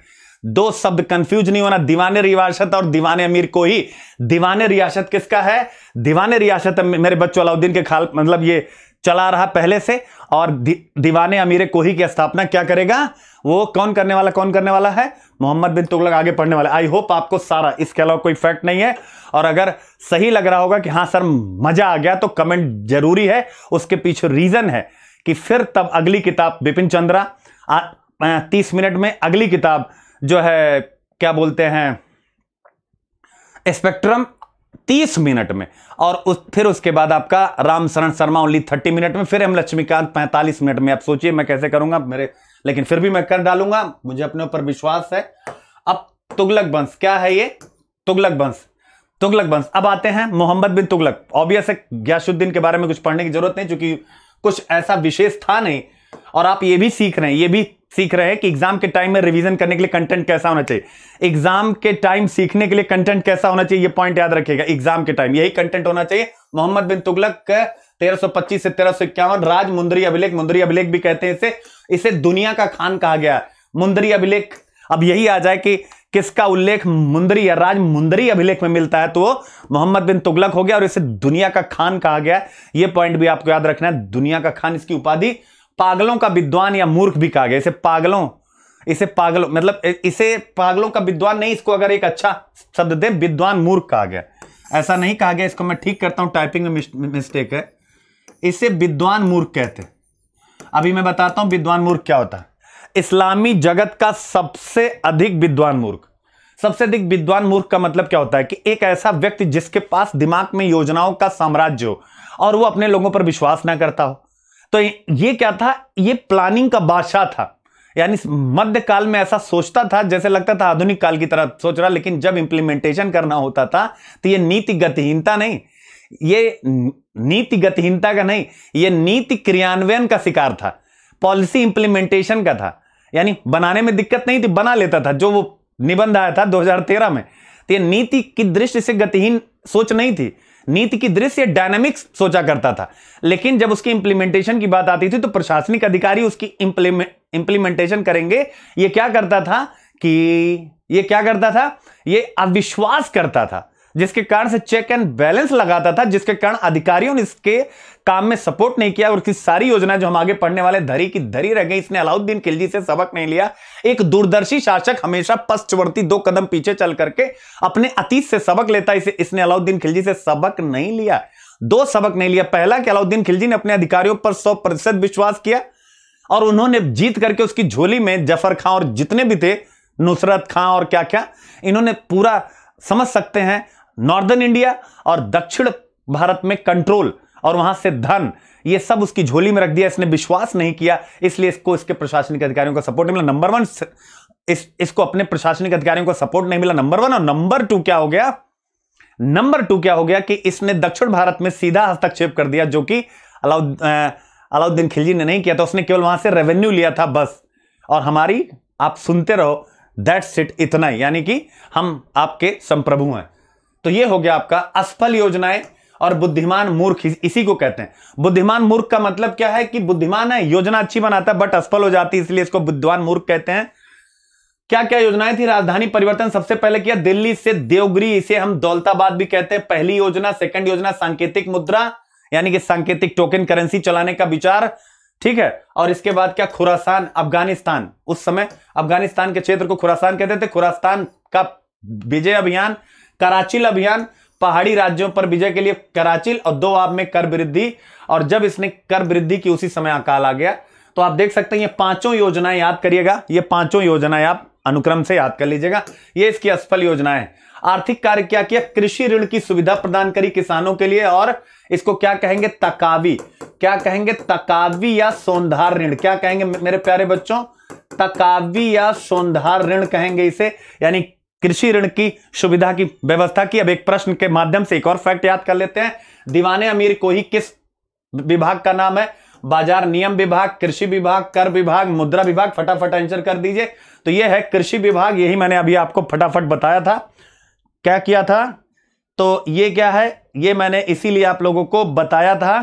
दो शब्द कंफ्यूज नहीं होना दीवाने रियासत और दीवाने अमीर को ही दीवाने रियासत किसका है दीवाने रियासत मेरे बच्चों अलाउद्दीन के खाल मतलब ये चला रहा पहले से और दीवाने अमीर कोही की स्थापना क्या करेगा वो कौन करने वाला कौन करने वाला है मोहम्मद बिन तुगलक आगे पढ़ने वाला आई होप आपको सारा इसके अलावा कोई फैक्ट नहीं है और अगर सही लग रहा होगा कि हाँ सर मजा आ गया तो कमेंट जरूरी है उसके पीछे रीजन है कि फिर तब अगली किताब बिपिन चंद्रा तीस मिनट में अगली किताब जो है क्या बोलते हैं स्पेक्ट्रम तीस मिनट में और उस फिर उसके बाद आपका Ramsharan Sharma only thirty minute में फिर एम लक्ष्मीकांत पैंतालीस मिनट में आप सोचिए मैं कैसे करूंगा मेरे लेकिन फिर भी मैं कर डालूंगा मुझे अपने ऊपर विश्वास है अब तुगलक वंश क्या है ये तुगलक वंश तुगलक वंश अब आते हैं मोहम्मद बिन तुगलक ऑब्वियस है ग्यासुद्दीन के बारे में कुछ पढ़ने की जरूरत नहीं चूंकि कुछ ऐसा विशेष था नहीं और आप ये भी सीख रहे हैं ये भी सीख रहे हैं कि एग्जाम के टाइम में रिवीजन करने के लिए कंटेंट कैसा होना चाहिए एग्जाम के टाइम सीखने के लिए कंटेंट कैसा होना चाहिए ये पॉइंट याद रखिएगा एग्जाम के टाइम यही कंटेंट होना चाहिए मोहम्मद बिन तुगलक पच्चीस से तेरह सौ राज मुंदरी अभिलेख मुंदरी अभिलेख भी कहते हैं इसे इसे दुनिया का खान कहा गया मुंदरी अभिलेख अब यही आ जाए कि किसका उल्लेख मुंदरी या राज मुंदरी अभिलेख में मिलता है तो मोहम्मद बिन तुगलक हो गया और इसे दुनिया का खान कहा गया यह पॉइंट भी आपको याद रखना है दुनिया का खान इसकी उपाधि पागलों का विद्वान या मूर्ख भी कहा गया इसे पागलों इसे पागलों मतलब इसे पागलों का विद्वान नहीं इसको अगर एक अच्छा शब्द दे विद्वान मूर्ख कहा गया ऐसा नहीं कहा गया इसको मैं ठीक करता हूं टाइपिंग में मिस्टेक है इसे विद्वान मूर्ख कहते हैं अभी मैं बताता हूं विद्वान मूर्ख क्या होता है इस्लामी जगत का सबसे अधिक विद्वान मूर्ख सबसे अधिक विद्वान मूर्ख का मतलब क्या होता है कि एक ऐसा व्यक्ति जिसके पास दिमाग में योजनाओं का साम्राज्य हो और वो अपने लोगों पर विश्वास ना करता हो तो ये क्या था ये प्लानिंग का बादशाह था यानी मध्यकाल में ऐसा सोचता था जैसे लगता था आधुनिक काल की तरह सोच रहा लेकिन जब इंप्लीमेंटेशन करना होता था तो ये नीति गतिहीनता नहीं ये नीति गतिहीनता का नहीं ये नीति क्रियान्वयन का शिकार था पॉलिसी इंप्लीमेंटेशन का था यानी बनाने में दिक्कत नहीं थी बना लेता था जो वो निबंध आया था 2013 में तो ये नीति की दृष्टि से गतिहीन सोच नहीं थी नीति की दृश्य डायनामिक्स सोचा करता था लेकिन जब उसकी इंप्लीमेंटेशन की बात आती थी तो प्रशासनिक अधिकारी उसकी इंप्लीमेंटेशन करेंगे ये क्या करता था कि ये क्या करता था ये अविश्वास करता था जिसके कारण से चेक एंड बैलेंस लगाता था जिसके कारण अधिकारियों ने इसके काम में सपोर्ट नहीं किया और इसकी सारी योजना जो हम आगे पढ़ने वाले धरी की धरी रह गई इसने अलाउद्दीन खिलजी से सबक नहीं लिया एक दूरदर्शी शासक हमेशा पश्चवर्ती दो कदम पीछे चल करके अपने अतीत से सबक लेता इसे इसने अलाउद्दीन खिलजी से सबक नहीं लिया दो सबक नहीं लिया पहला कि अलाउद्दीन खिलजी ने अपने अधिकारियों पर सौ प्रतिशत विश्वास किया और उन्होंने जीत करके उसकी झोली में जफर खां और जितने भी थे नुसरत खां और क्या क्या इन्होंने पूरा समझ सकते हैं नॉर्दर्न इंडिया और दक्षिण भारत में कंट्रोल और वहां से धन ये सब उसकी झोली में रख दिया इसने विश्वास नहीं किया इसलिए इसको इसके प्रशासनिक अधिकारियों का सपोर्ट नहीं मिला नंबर वन इस इसको अपने प्रशासनिक अधिकारियों का सपोर्ट नहीं मिला नंबर वन और नंबर टू क्या हो गया नंबर टू क्या हो गया कि इसने दक्षिण भारत में सीधा हस्तक्षेप कर दिया जो कि अलाउद अलाउद्दीन खिलजी ने नहीं किया था उसने केवल वहां से रेवेन्यू लिया था बस और हमारी आप सुनते रहो दैट्स इट इतना ही यानी कि हम आपके संप्रभु हैं तो ये हो गया आपका असफल योजनाएं और बुद्धिमान मूर्ख इसी को कहते हैं बुद्धिमान मूर्ख का मतलब क्या है कि बुद्धिमान है योजना अच्छी बनाता है बट असफल हो जाती है इसलिए इसको बुद्धिमान मूर्ख कहते हैं क्या क्या योजनाएं थी राजधानी परिवर्तन सबसे पहले किया दिल्ली से देवगिरी इसे हम दौलताबाद भी कहते हैं पहली योजना सेकंड योजना सांकेतिक मुद्रा यानी कि सांकेतिक टोकन करेंसी चलाने का विचार ठीक है और इसके बाद क्या खुरासान अफगानिस्तान उस समय अफगानिस्तान के क्षेत्र को खुरासान कहते थे खुरासान का विजय अभियान कराचिल अभियान पहाड़ी राज्यों पर विजय के लिए कराचिल और दो आप में कर वृद्धि और जब इसने कर वृद्धि की उसी समय अकाल आ गया तो आप देख सकते हैं ये पांचों योजनाएं याद करिएगा ये पांचों योजनाएं आप अनुक्रम से याद कर लीजिएगा ये इसकी असफल योजना है आर्थिक कार्य क्या किया कृषि ऋण की सुविधा प्रदान करी किसानों के लिए और इसको क्या कहेंगे तकावी क्या कहेंगे तकावी या सोनधार ऋण क्या कहेंगे मेरे प्यारे बच्चों तकावी या सोनधार ऋण कहेंगे इसे यानी कृषि ऋण की सुविधा की व्यवस्था की अब एक प्रश्न के माध्यम से एक और फैक्ट याद कर लेते हैं दीवाने अमीर को ही किस विभाग का नाम है बाजार नियम विभाग कृषि विभाग कर विभाग मुद्रा विभाग फटाफट आंसर कर दीजिए तो यह है कृषि विभाग यही मैंने अभी आपको फटाफट बताया था क्या किया था तो ये क्या है ये मैंने इसीलिए आप लोगों को बताया था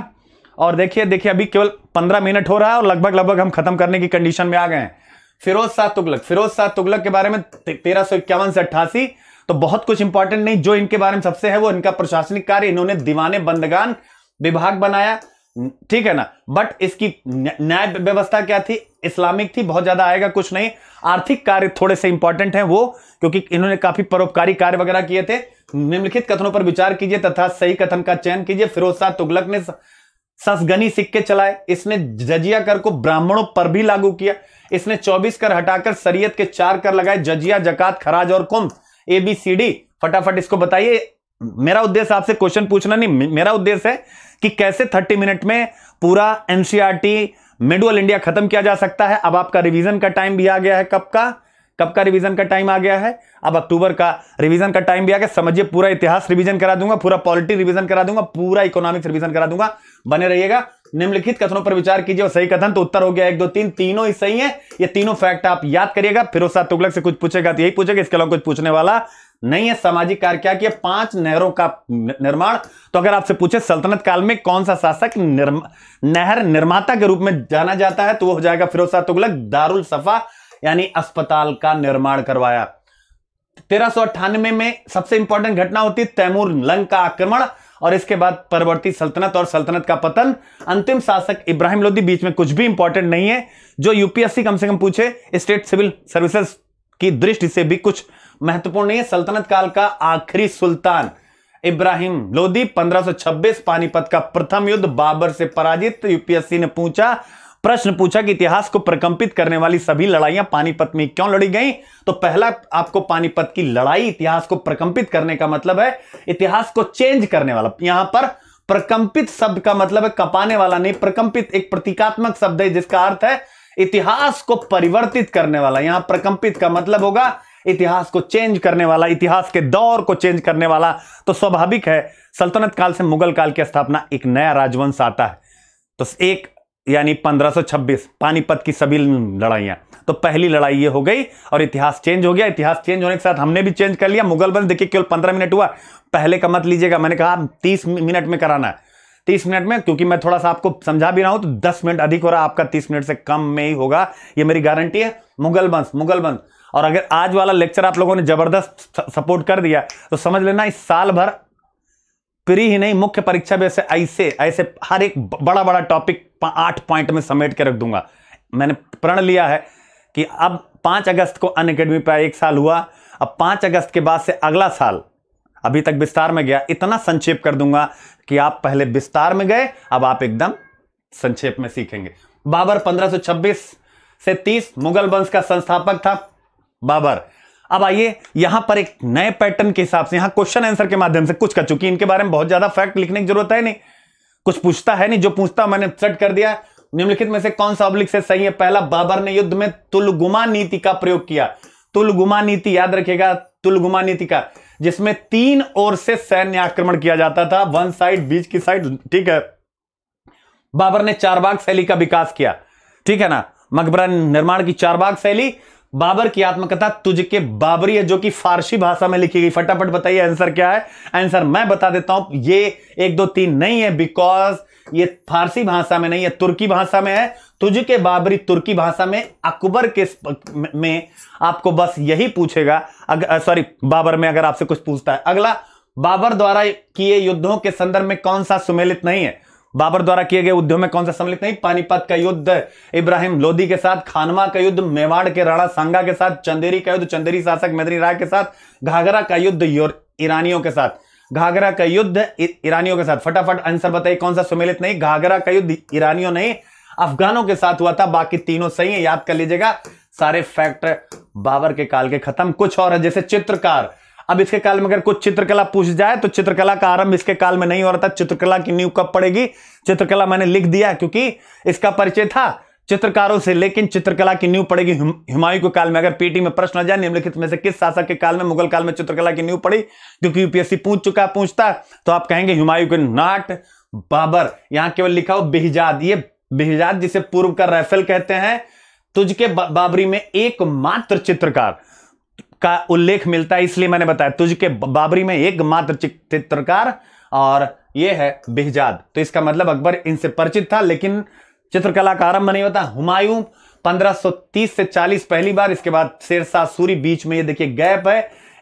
और देखिए देखिए अभी केवल पंद्रह मिनट हो रहा है और लगभग लगभग हम खत्म करने की कंडीशन में आ गए हैं फिरोज शाह तुगलक फिरोज शाह तुगलक के बारे में तेरह सौ इक्यावन से अट्ठासी तो बहुत कुछ इंपॉर्टेंट नहीं जो इनके बारे में सबसे है वो इनका प्रशासनिक कार्य इन्होंने दीवाने बंदगान विभाग बनाया ठीक है ना बट इसकी न्याय व्यवस्था क्या थी इस्लामिक थी बहुत ज्यादा आएगा कुछ नहीं आर्थिक कार्य थोड़े से इंपॉर्टेंट हैं वो क्योंकि इन्होंने काफी परोपकारी कार्य वगैरह किए थे निम्नलिखित कथनों पर विचार कीजिए तथा सही कथन का चयन कीजिए फिरोज शाह तुगलक ने ससगनी सिक्के चलाए इसने जजिया कर को ब्राह्मणों पर भी लागू किया इसने 24 कर हटाकर सरियत के चार कर लगाए जजिया जकात खराज और कुंभ एबीसीडी फटाफट इसको बताइए मेरा उद्देश्य आपसे क्वेश्चन पूछना नहीं मेरा उद्देश्य है कि कैसे 30 मिनट में पूरा एनसीआरटी मेडुअल इंडिया खत्म किया जा सकता है अब आपका रिवीजन का टाइम भी आ गया है कब का कब का रिवीजन का टाइम आ गया है अब अक्टूबर का रिवीजन का टाइम भी आ गया समझिए पूरा इतिहास रिवीजन करा दूंगा पूरा पॉलिटी रिवीजन करा दूंगा पूरा इकोनॉमिक्स रिवीजन करा दूंगा बने रहिएगा निम्नलिखित कथनों पर विचार कीजिए और सही कथन तो उत्तर हो गया एक दो तीन तीनों ही सही है ये तीनों फैक्ट आप याद करिएगा फिर तुगलक से कुछ पूछेगा तो यही पूछेगा इसके अलावा कुछ पूछने वाला नहीं है सामाजिक कार्य क्या किया पांच नहरों का निर्माण तो अगर आपसे पूछे सल्तनत काल में कौन सा शासक निर्म, नहर निर्माता के रूप में जाना जाता है तो वो हो जाएगा फिरोजा तुगलक दारुल सफा यानी अस्पताल का निर्माण करवाया तेरह में सबसे इंपॉर्टेंट घटना होती तैमूर लंग का आक्रमण और इसके बाद परवर्ती सल्तनत और सल्तनत का पतन अंतिम शासक इब्राहिम लोदी बीच में कुछ भी इंपॉर्टेंट नहीं है जो यूपीएससी कम से कम पूछे स्टेट सिविल सर्विसेज की दृष्टि से भी कुछ महत्वपूर्ण नहीं है सल्तनत काल का आखिरी सुल्तान इब्राहिम लोदी 1526 पानीपत का प्रथम युद्ध बाबर से पराजित यूपीएससी ने पूछा प्रश्न पूछा कि इतिहास को प्रकंपित करने वाली सभी लड़ाइयां पानीपत में क्यों लड़ी गई तो पहला आपको पानीपत की लड़ाई इतिहास को प्रकंपित करने का मतलब है इतिहास को चेंज करने वाला यहां पर प्रकंपित शब्द का मतलब है कपाने वाला नहीं प्रकंपित एक प्रतीकात्मक शब्द है जिसका अर्थ है इतिहास को परिवर्तित करने वाला यहां प्रकंपित का मतलब होगा इतिहास को चेंज करने वाला इतिहास के दौर को चेंज करने वाला तो स्वाभाविक है सल्तनत काल से मुगल काल की स्थापना एक नया राजवंश आता है तो एक यानी 1526 पानीपत की सभी लड़ाइयां तो पहली लड़ाई ये हो गई और इतिहास चेंज हो गया इतिहास चेंज होने के साथ हमने भी चेंज कर लिया मुगल वंश देखिए केवल पंद्रह मिनट हुआ पहले का मत लीजिएगा मैंने कहा तीस मिनट में कराना है तीस मिनट में क्योंकि मैं थोड़ा सा आपको समझा भी रहा हूं तो दस मिनट अधिक हो रहा आपका तीस मिनट से कम में ही होगा ये मेरी गारंटी है मुगल वंश मुगल वंश और अगर आज वाला लेक्चर आप लोगों ने जबरदस्त सपोर्ट कर दिया तो समझ लेना इस साल भर प्री ही नहीं मुख्य परीक्षा भी ऐसे ऐसे ऐसे हर एक बड़ा बड़ा टॉपिक आठ पॉइंट में समेट के रख दूंगा मैंने प्रण लिया है कि अब पांच अगस्त को अन अकेडमी पर एक साल हुआ अब पांच अगस्त के बाद से अगला साल अभी तक विस्तार में गया इतना संक्षेप कर दूंगा कि आप पहले विस्तार में गए अब आप एकदम संक्षेप में सीखेंगे बाबर 1526 से 30 मुगल वंश का संस्थापक था बाबर अब आइए यहां पर एक नए पैटर्न के हिसाब से यहां क्वेश्चन आंसर के माध्यम से कुछ कर चुकी इनके बारे में बहुत ज्यादा फैक्ट लिखने की जरूरत है नहीं कुछ पूछता है नहीं जो पूछता मैंने सेट कर दिया निम्नलिखित में से कौन सा अब्लिक से सही है पहला बाबर ने युद्ध में तुलगुमा नीति का प्रयोग किया तुलगुमा नीति याद रखेगा तुलगुमा नीति का जिसमें तीन ओर से सैन्य आक्रमण किया जाता था वन साइड बीच की साइड ठीक है बाबर ने चारबाग शैली का विकास किया ठीक है ना मकबरा निर्माण की चारबाग शैली बाबर की आत्मकथा तुझ के बाबरी है जो कि फारसी भाषा में लिखी गई फटाफट बताइए आंसर क्या है आंसर मैं बता देता हूं ये एक दो तीन नहीं है बिकॉज ये फारसी भाषा में नहीं है तुर्की भाषा में है तुझ के बाबरी तुर्की भाषा में अकबर के में आपको बस यही पूछेगा सॉरी बाबर में अगर आपसे कुछ पूछता है अगला बाबर द्वारा किए युद्धों के संदर्भ में कौन सा सुमेलित नहीं है बाबर द्वारा किए गए युद्धों में कौन सा सम्मिलित नहीं पानीपत का युद्ध इब्राहिम लोधी के साथ खानवा का युद्ध मेवाड़ के राणा सांगा के साथ चंदेरी का युद्ध चंदेरी शासक मेदनी राय के साथ घाघरा का युद्ध ईरानियों के साथ घाघरा का युद्ध ईरानियों के साथ फटाफट आंसर बताइए कौन सा सम्मिलित नहीं घाघरा का युद्ध ईरानियों नहीं अफगानों के साथ हुआ था बाकी तीनों सही है याद कर लीजिएगा सारे फैक्ट बाबर के काल के खत्म कुछ और है जैसे चित्रकार अब इसके काल में अगर कुछ चित्रकला पूछ जाए तो चित्रकला का आरंभ इसके काल में नहीं हो रहा था चित्रकला की नींव कब पड़ेगी चित्रकला मैंने लिख दिया क्योंकि इसका परिचय था चित्रकारों से लेकिन चित्रकला की नींव पड़ेगी हिमायू के काल में अगर पीटी में प्रश्न आ जाए निम्नलिखित में से किस शासक के काल में मुगल काल में चित्रकला की नींव पड़ी क्योंकि यूपीएससी पूछ चुका पूछता तो आप कहेंगे हिमायू के नाट बाबर यहां केवल लिखा हो बेहजाद ये बेहजाद जिसे पूर्व का राइफल कहते हैं तुझके बाबरी में एकमात्र चित्रकार का उल्लेख मिलता है इसलिए मैंने बताया तुझ के बाबरी में एक मात्र चित्रकार और ये है बेहजाद तो इसका मतलब अकबर इनसे परिचित था लेकिन चित्रकला का आरंभ नहीं होता हुमायूं 1530 से 40 पहली बार इसके बाद शेरशाह सूरी बीच में ये देखिए गैप है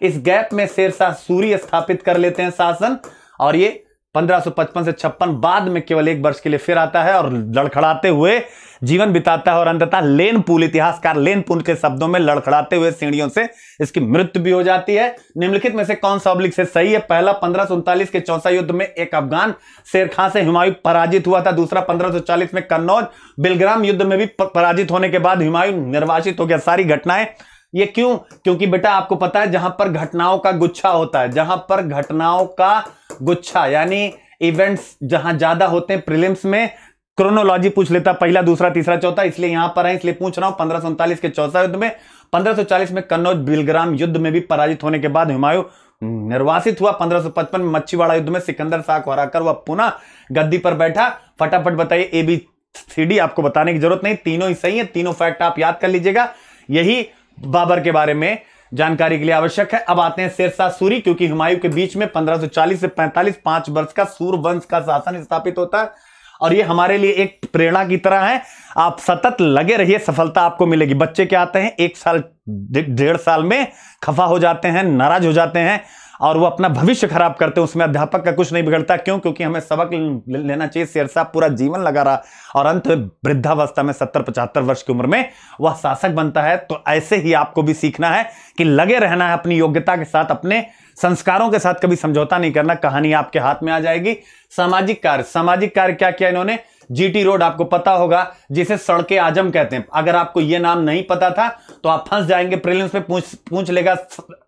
इस गैप में शेरशाह सूरी स्थापित कर लेते हैं शासन और ये 1555 से छप्पन बाद में केवल एक वर्ष के लिए फिर आता है और लड़खड़ाते हुए जीवन बिताता है और अंततः लेन पुल इतिहासकार लेन पुल के शब्दों में लड़खड़ाते हुए सीढ़ियों से इसकी मृत्यु भी हो जाती है निम्नलिखित में से कौन सा अब्लिक से सही है पहला पंद्रह के चौथा युद्ध में एक अफगान शेर खां से हिमायू पराजित हुआ था दूसरा पंद्रह में कन्नौज बिलग्राम युद्ध में भी पराजित होने के बाद हिमायू निर्वाचित हो गया सारी घटनाएं ये क्यों क्योंकि बेटा आपको पता है जहां पर घटनाओं का गुच्छा होता है जहां पर घटनाओं का गुच्छा यानी इवेंट्स जहां ज्यादा होते हैं प्रीलिम्स में क्रोनोलॉजी पूछ लेता पहला दूसरा तीसरा चौथा इसलिए यहां पर है इसलिए पूछ रहा हूं पंद्रह के चौथा युद्ध में पंद्रह में कन्नौज बिलग्राम युद्ध में भी पराजित होने के बाद हुमायूं निर्वासित हुआ 1555 में मच्छीवाड़ा युद्ध में सिकंदर शाह को हराकर वह पुनः गद्दी पर बैठा फटाफट बताइए ए बी सी डी आपको बताने की जरूरत नहीं तीनों ही सही है तीनों फैक्ट आप याद कर लीजिएगा यही बाबर के बारे में जानकारी के लिए आवश्यक है अब आते हैं शेरशाह सूरी क्योंकि हुमायूं के बीच में 1540 से 45 पांच वर्ष का सूर्य वंश का शासन स्थापित होता है और ये हमारे लिए एक प्रेरणा की तरह है आप सतत लगे रहिए सफलता आपको मिलेगी बच्चे क्या आते हैं एक साल डेढ़ साल में खफा हो जाते हैं नाराज हो जाते हैं और वो अपना भविष्य खराब करते हैं उसमें अध्यापक का कुछ नहीं बिगड़ता क्यों क्योंकि हमें सबक लेना चाहिए शेरशाह पूरा जीवन लगा रहा और अंत में वृद्धावस्था में सत्तर पचहत्तर वर्ष की उम्र में वह शासक बनता है तो ऐसे ही आपको भी सीखना है कि लगे रहना है अपनी योग्यता के साथ अपने संस्कारों के साथ कभी समझौता नहीं करना कहानी आपके हाथ में आ जाएगी सामाजिक कार्य सामाजिक कार्य क्या किया इन्होंने जीटी रोड आपको पता होगा जिसे सड़के आजम कहते हैं अगर आपको यह नाम नहीं पता था तो आप फंस जाएंगे प्रिलिम्स में पूछ पूछ लेगा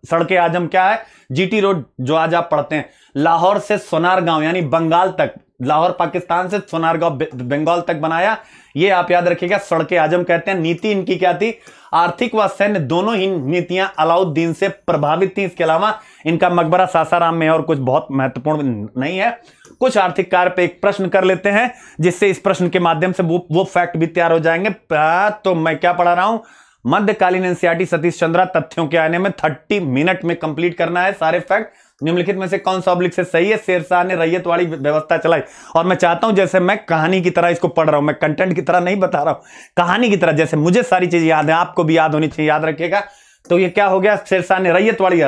सड़के आजम क्या है जीटी रोड जो आज आप पढ़ते हैं लाहौर से सोनार गांव यानी बंगाल तक लाहौर पाकिस्तान से सोनार गांव बंगाल तक बनाया ये आप याद रखिएगा सड़के आजम कहते हैं नीति इनकी क्या थी आर्थिक व सैन्य दोनों ही नीतियां अलाउद्दीन से प्रभावित थी इसके अलावा इनका मकबरा सासाराम में और कुछ बहुत महत्वपूर्ण नहीं है कुछ आर्थिक कार्य पे एक प्रश्न कर लेते हैं जिससे इस प्रश्न के माध्यम से वो वो फैक्ट भी तैयार हो जाएंगे तो मैं क्या पढ़ा रहा हूं मध्यकालीन एनसीआरटी सतीश चंद्रा तथ्यों के आने में थर्टी मिनट में कंप्लीट करना है सारे फैक्ट निम्नलिखित में से कौन सा ऑब्लिक से सही है शेरशाह ने रैयत वाली व्यवस्था चलाई और मैं चाहता हूं जैसे मैं कहानी की तरह इसको पढ़ रहा हूं मैं कंटेंट की तरह नहीं बता रहा हूं कहानी की तरह जैसे मुझे सारी चीजें याद है आपको भी याद होनी चाहिए याद रखिएगा तो ये क्या हो गया शेरशाह ने रैयत वाली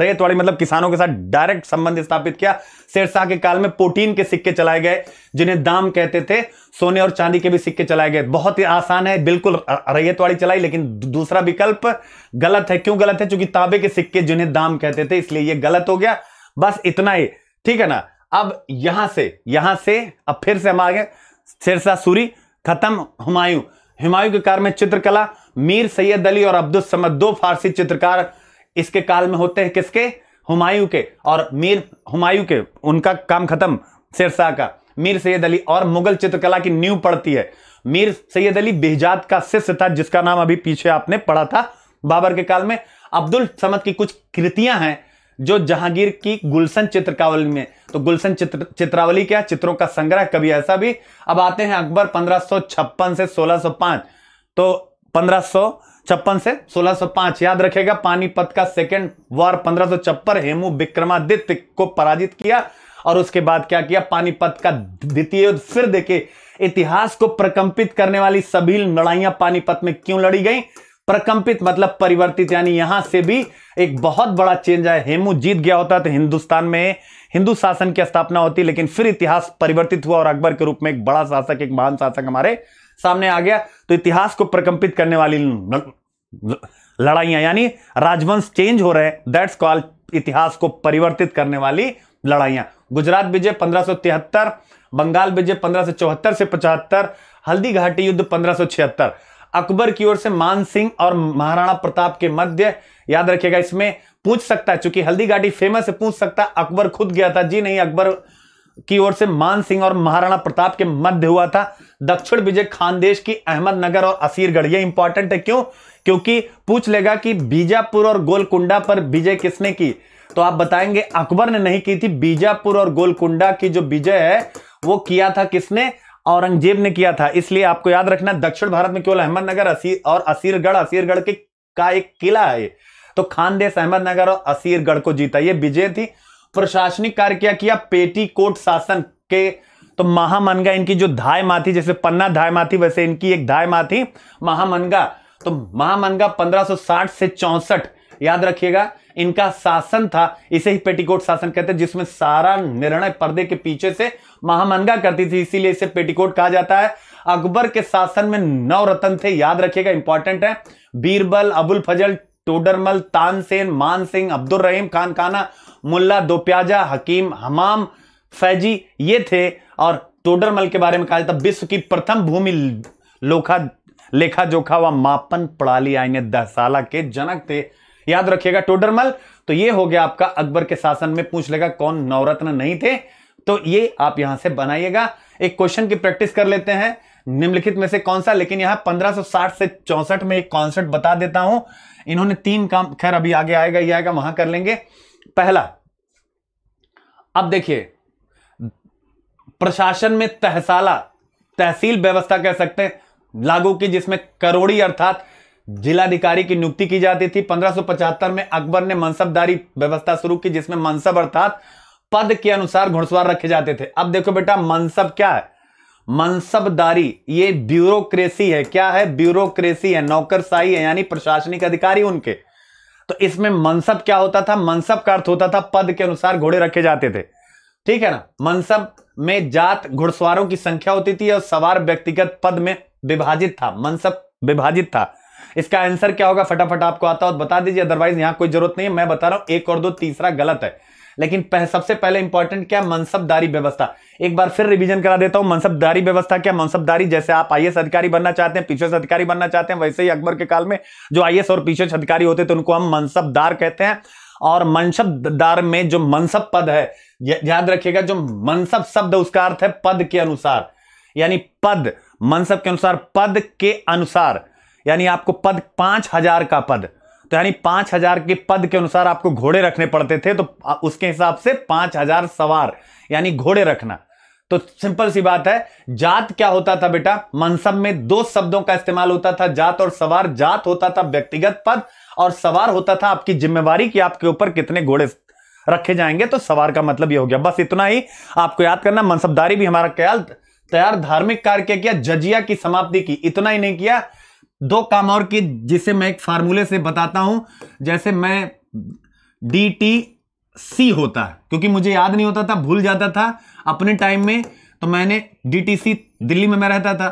वाली मतलब किसानों के साथ डायरेक्ट संबंध स्थापित किया शेरशाह के काल में पोटीन के सिक्के चलाए गए जिन्हें दाम कहते थे सोने और चांदी के भी सिक्के चलाए गए बहुत ही आसान है बिल्कुल वाली चलाई लेकिन दूसरा विकल्प गलत है क्यों गलत है चूंकि तांबे के सिक्के जिन्हें दाम कहते थे इसलिए यह गलत हो गया बस इतना ही ठीक है ना अब यहां से यहां से अब फिर से हम आ गए शेरशाह सूरी खत्म हुमायूं हुमायूं के कार में चित्रकला मीर सैयद अली और अब्दुल समद दो फारसी चित्रकार इसके काल में होते हैं किसके हुमायूं के और मीर हुमायूं के उनका काम खत्म शेरशाह का मीर सैयद अली और मुगल चित्रकला की नींव पड़ती है मीर सैयद अली बेहजाद का शिष्य था जिसका नाम अभी पीछे आपने पढ़ा था बाबर के काल में अब्दुल समद की कुछ कृतियां हैं जो जहांगीर की गुलशन चित्रकावली में तो गुलशन चित्र चित्रावली क्या चित्रों का संग्रह कभी ऐसा भी अब आते हैं अकबर पंद्रह से सोलह तो पंद्रह छप्पन से सोलह याद रखेगा पानीपत का सेकेंड वार पंद्रह हेमू विक्रमादित्य को पराजित किया और उसके बाद क्या किया पानीपत का द्वितीय युद्ध फिर देखे इतिहास को प्रकंपित करने वाली सभी लड़ाइयां पानीपत में क्यों लड़ी गई प्रकंपित मतलब परिवर्तित यानी यहां से भी एक बहुत बड़ा चेंज आया हेमू जीत गया होता तो हिंदुस्तान में हिंदू शासन की स्थापना होती लेकिन फिर इतिहास परिवर्तित हुआ और अकबर के रूप में एक बड़ा शासक एक महान शासक हमारे सामने आ गया तो इतिहास को प्रकंपित करने वाली लड़ाइयां यानी राजवंश चेंज हो रहे हैं दैट्स कॉल इतिहास को परिवर्तित करने वाली लड़ाइयां गुजरात विजय पंद्रह बंगाल विजय पंद्रह से पचहत्तर हल्दी घाटी युद्ध पंद्रह अकबर की ओर से मान सिंह और महाराणा प्रताप के मध्य याद रखिएगा इसमें पूछ सकता है चूंकि हल्दी घाटी फेमस है पूछ सकता अकबर खुद गया था जी नहीं अकबर की ओर से मान सिंह और महाराणा प्रताप के मध्य हुआ था दक्षिण विजय खानदेश की अहमदनगर और असीरगढ़ यह इंपॉर्टेंट है क्यों क्योंकि पूछ लेगा कि बीजापुर और गोलकुंडा पर विजय किसने की तो आप बताएंगे अकबर ने नहीं की थी बीजापुर और गोलकुंडा की जो विजय है वो किया था किसने औरंगजेब ने किया था इसलिए आपको याद रखना दक्षिण भारत में केवल अहमदनगर असी और असीरगढ़ असीरगढ़ के का एक किला है तो खानदेश अहमदनगर और असीरगढ़ को जीता ये विजय थी प्रशासनिक कार्य क्या किया पेटी कोट शासन के तो महामनगा इनकी जो धाय माथी जैसे पन्ना धाय माथी वैसे इनकी एक धाय माथी महामनगा तो महामनगा 1560 से चौसठ याद रखिएगा इनका शासन था इसे ही पेटीकोट शासन कहते हैं जिसमें सारा निर्णय पर्दे के पीछे से महामनगा करती थी इसीलिए इसे पेटीकोट कहा जाता है अकबर के शासन में नौ रतन थे याद रखिएगा इंपॉर्टेंट है बीरबल अबुल फजल टोडरमल तानसेन मानसिंह अब्दुल रहीम खान खाना मुल्ला प्याजा हकीम हमाम फैजी ये थे और टोडरमल के बारे में कहा जाता विश्व की प्रथम भूमि लोखा लेखा जोखा व मापन प्रणाली आईने दहसाला के जनक थे याद रखिएगा टोडरमल तो ये हो गया आपका अकबर के शासन में पूछ लेगा कौन नवरत्न नहीं थे तो ये आप यहां से बनाइएगा एक क्वेश्चन की प्रैक्टिस कर लेते हैं निम्नलिखित में से कौन सा लेकिन यहां 1560 से चौसठ में एक कॉन्सर्ट बता देता हूं इन्होंने तीन काम खैर अभी आगे आएगा ये आएगा वहां कर लेंगे पहला अब देखिए प्रशासन में तहसाला तहसील व्यवस्था कह सकते हैं लागू की जिसमें करोड़ी अर्थात जिलाधिकारी की नियुक्ति की जाती थी 1575 में अकबर ने मनसबदारी व्यवस्था शुरू की जिसमें मनसब अर्थात पद के अनुसार घुड़सवार रखे जाते थे अब देखो बेटा मनसब क्या है मनसबदारी ये ब्यूरोक्रेसी है क्या है ब्यूरोक्रेसी है नौकरशाही है यानी प्रशासनिक अधिकारी उनके तो इसमें मनसब क्या होता था मनसब का अर्थ होता था पद के अनुसार घोड़े रखे जाते थे ठीक है ना मनसब में जात घुड़सवारों की संख्या होती थी और सवार व्यक्तिगत पद में विभाजित था मनसब विभाजित था इसका आंसर क्या होगा फटाफट आपको आता हो बता दीजिए अदरवाइज यहां कोई जरूरत नहीं है मैं बता रहा हूं एक और दो तीसरा गलत है लेकिन पह, सबसे पहले इंपॉर्टेंट क्या मनसबदारी व्यवस्था एक बार फिर रिवीजन करा देता हूं मनसबदारी व्यवस्था क्या मनसबदारी जैसे आप आई अधिकारी बनना चाहते हैं पीछे अधिकारी बनना चाहते हैं वैसे ही अकबर के काल में जो आई और पीछे अधिकारी होते थे उनको हम मनसबदार कहते हैं और मनसबदार में जो मनसब पद है याद रखिएगा जो मनसब शब्द उसका अर्थ है पद के अनुसार यानी पद मनसब के अनुसार पद के अनुसार यानी आपको पद पांच हजार का पद तो यानी पांच हजार के पद के अनुसार आपको घोड़े रखने पड़ते थे तो उसके हिसाब से पांच हजार सवार यानी घोड़े रखना तो सिंपल सी बात है जात क्या होता था बेटा मनसब में दो शब्दों का इस्तेमाल होता था जात और सवार जात होता था व्यक्तिगत पद और सवार होता था आपकी जिम्मेवारी कि आपके ऊपर कितने घोड़े रखे जाएंगे तो सवार का मतलब यह हो गया बस इतना ही आपको याद करना मनसबदारी भी हमारा ख्याल तैयार धार्मिक कार्य क्या किया जजिया की समाप्ति की इतना ही नहीं किया दो काम और की जिसे मैं एक फार्मूले से बताता हूं जैसे मैं डी टी सी होता है क्योंकि मुझे याद नहीं होता था भूल जाता था अपने टाइम में तो मैंने डी टी सी दिल्ली में मैं रहता था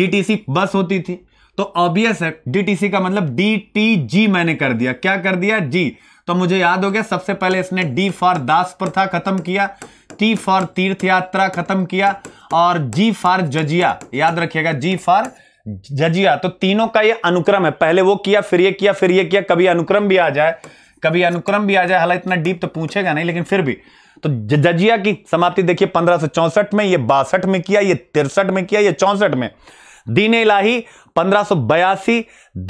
डी टी सी बस होती थी तो ऑबियस है डी टी सी का मतलब डी टी जी मैंने कर दिया क्या कर दिया जी तो मुझे याद हो गया सबसे पहले इसने डी फॉर दास प्रथा खत्म किया टी फॉर तीर्थ यात्रा खत्म किया और जी फॉर जजिया याद रखिएगा जी फॉर जजिया तो तीनों का ये अनुक्रम है पहले वो किया फिर ये किया फिर ये किया कभी अनुक्रम भी आ जाए कभी अनुक्रम भी आ जाए हालांकि इतना डीप तो पूछेगा नहीं लेकिन फिर भी तो जजिया की समाप्ति देखिए पंद्रह में ये बासठ में किया ये तिरसठ में किया ये चौंसठ में दीन इलाही पंद्रह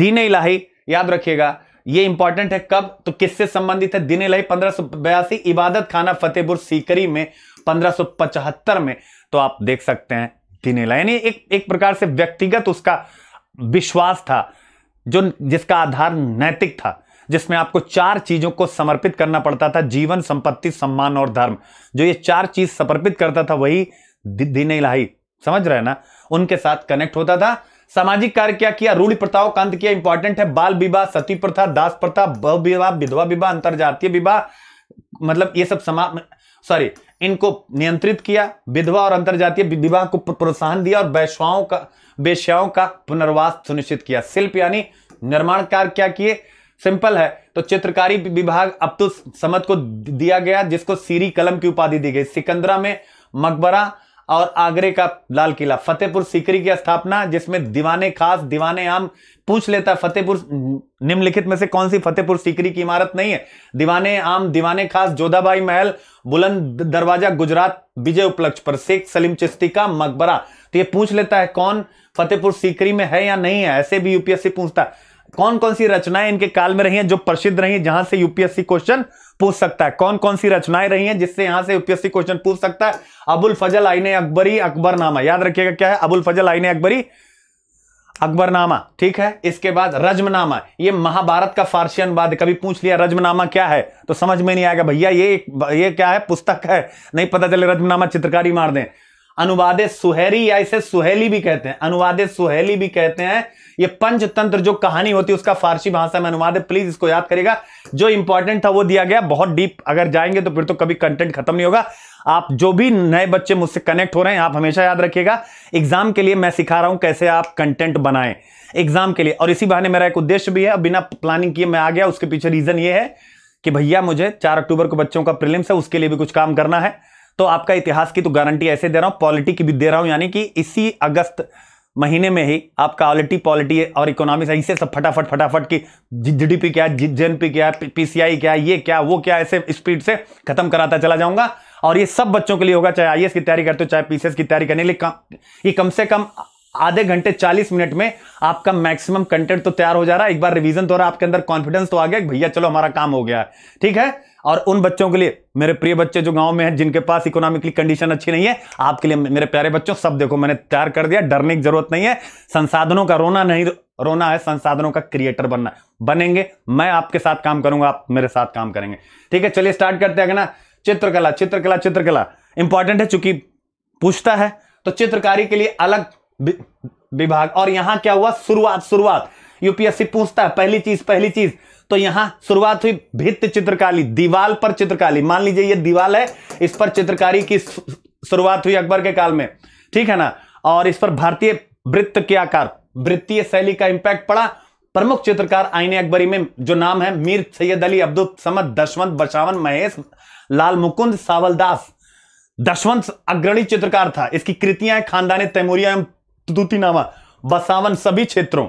दीन इलाही याद रखिएगा ये इंपॉर्टेंट है कब तो किससे संबंधित है दिन इलाही पंद्रह इबादत खाना फतेहपुर सीकरी में 1575 में तो आप देख सकते हैं देने यानी एक एक प्रकार से व्यक्तिगत उसका विश्वास था जो जिसका आधार नैतिक था जिसमें आपको चार चीजों को समर्पित करना पड़ता था जीवन संपत्ति सम्मान और धर्म जो ये चार चीज समर्पित करता था वही दीन इलाही समझ रहे ना उनके साथ कनेक्ट होता था सामाजिक कार्य क्या किया रूढ़ी प्रथाओं कांत किया इंपॉर्टेंट है बाल विवाह सती प्रथा दास प्रथा बहु विवाह विधवा विवाह अंतर्जातीय विवाह मतलब ये सब समा सॉरी इनको नियंत्रित किया विधवा और अंतरजातीय विवाह को प्रोत्साहन दिया और वैश्वाओं का वेश्याओं का पुनर्वास सुनिश्चित किया शिल्प यानी निर्माण कार्य क्या किए सिंपल है तो चित्रकारी विभाग अब तो समत को दिया गया जिसको सीरी कलम की उपाधि दी गई सिकंदरा में मकबरा और आगरे का लाल किला फतेहपुर सीकरी की स्थापना जिसमें दीवाने खास दीवाने आम पूछ लेता है फतेहपुर निम्नलिखित में से कौन सी फतेहपुर सीकरी की इमारत नहीं है दीवाने आम दीवाने खास जोधाबाई महल बुलंद दरवाजा गुजरात विजय उपलक्ष्य पर शेख सलीम चिश्ती का मकबरा तो ये पूछ लेता है कौन फतेहपुर सीकरी में है या नहीं है ऐसे भी यूपीएससी पूछता है कौन कौन सी रचनाएं इनके काल में रही हैं जो प्रसिद्ध रही हैं जहां से यूपीएससी क्वेश्चन पूछ सकता है कौन कौन सी रचनाएं रही हैं जिससे यहां से यूपीएससी क्वेश्चन पूछ सकता है अबुल फजल आईने अकबरी अकबर नामा याद रखिएगा क्या है अबुल फजल आईने अकबरी अकबरनामा ठीक है इसके बाद रजमनामा ये महाभारत का फारसी अनुवाद कभी पूछ लिया रजमनामा क्या है तो समझ में नहीं आएगा भैया ये ये क्या है पुस्तक है नहीं पता चले रजमनामा चित्रकारी मार दें अनुवादे सुहेरी या इसे सुहेली भी कहते हैं अनुवादे सुहेली भी कहते हैं ये पंचतंत्र जो कहानी होती है उसका फारसी भाषा में अनुवाद है प्लीज इसको याद करेगा जो इंपॉर्टेंट था वो दिया गया बहुत डीप अगर जाएंगे तो फिर तो कभी कंटेंट खत्म नहीं होगा आप जो भी नए बच्चे मुझसे कनेक्ट हो रहे हैं आप हमेशा याद रखिएगा एग्जाम के लिए मैं सिखा रहा हूं कैसे आप कंटेंट बनाएं एग्जाम के लिए और इसी बहाने मेरा एक उद्देश्य भी है बिना प्लानिंग किए मैं आ गया उसके पीछे रीजन ये है कि भैया मुझे चार अक्टूबर को बच्चों का प्रिलिम्स है उसके लिए भी कुछ काम करना है तो आपका इतिहास की तो गारंटी ऐसे दे रहा हूँ पॉलिटी की भी दे रहा हूँ यानी कि इसी अगस्त महीने में ही आपका ऑलिटी पॉलिटी और सही से सब फटाफट फटाफट की जीडीपी क्या जे क्या पीसीआई क्या ये क्या वो क्या ऐसे स्पीड से खत्म कराता चला जाऊंगा और ये सब बच्चों के लिए होगा चाहे आईएएस की तैयारी करते हो चाहे पीसीएस की तैयारी करने के लिए कम ये कम से कम आधे घंटे 40 मिनट में आपका मैक्सिमम कंटेंट तो तैयार हो जा रहा है एक बार रिवीजन तो रहा है आपके अंदर कॉन्फिडेंस तो आ गया भैया चलो हमारा काम हो गया है ठीक है और उन बच्चों के लिए मेरे प्रिय बच्चे जो गांव में हैं जिनके पास इकोनॉमिकली कंडीशन अच्छी नहीं है आपके लिए मेरे प्यारे बच्चों सब देखो मैंने तैयार कर दिया डरने की जरूरत नहीं है संसाधनों का रोना नहीं रोना है संसाधनों का क्रिएटर बनना बनेंगे मैं आपके साथ काम करूंगा आप मेरे साथ काम करेंगे ठीक है चलिए स्टार्ट करते हैं ना चित्रकला चित्रकला चित्रकला इंपॉर्टेंट है चूंकि पूछता है तो चित्रकारी के लिए अलग विभाग और यहां क्या हुआ शुरुआत शुरुआत यूपीएससी पूछता है पहली चीज पहली चीज तो यहां शुरुआत हुई भित्त चित्रकारी दीवाल पर चित्रकारी मान लीजिए ये दीवाल है इस पर चित्रकारी की शुरुआत हुई अकबर के काल में ठीक है ना और इस पर भारतीय वृत्त के आकार वृत्तीय शैली का इंपैक्ट पड़ा प्रमुख चित्रकार आईने अकबरी में जो नाम है मीर सैयद अली अब्दुल समद दशवंत बचावन महेश लाल मुकुंद सावलदास दशवंत अग्रणी चित्रकार था इसकी कृतियां खानदानी तैमूरिया एवं दूतीनामा बसावन सभी क्षेत्रों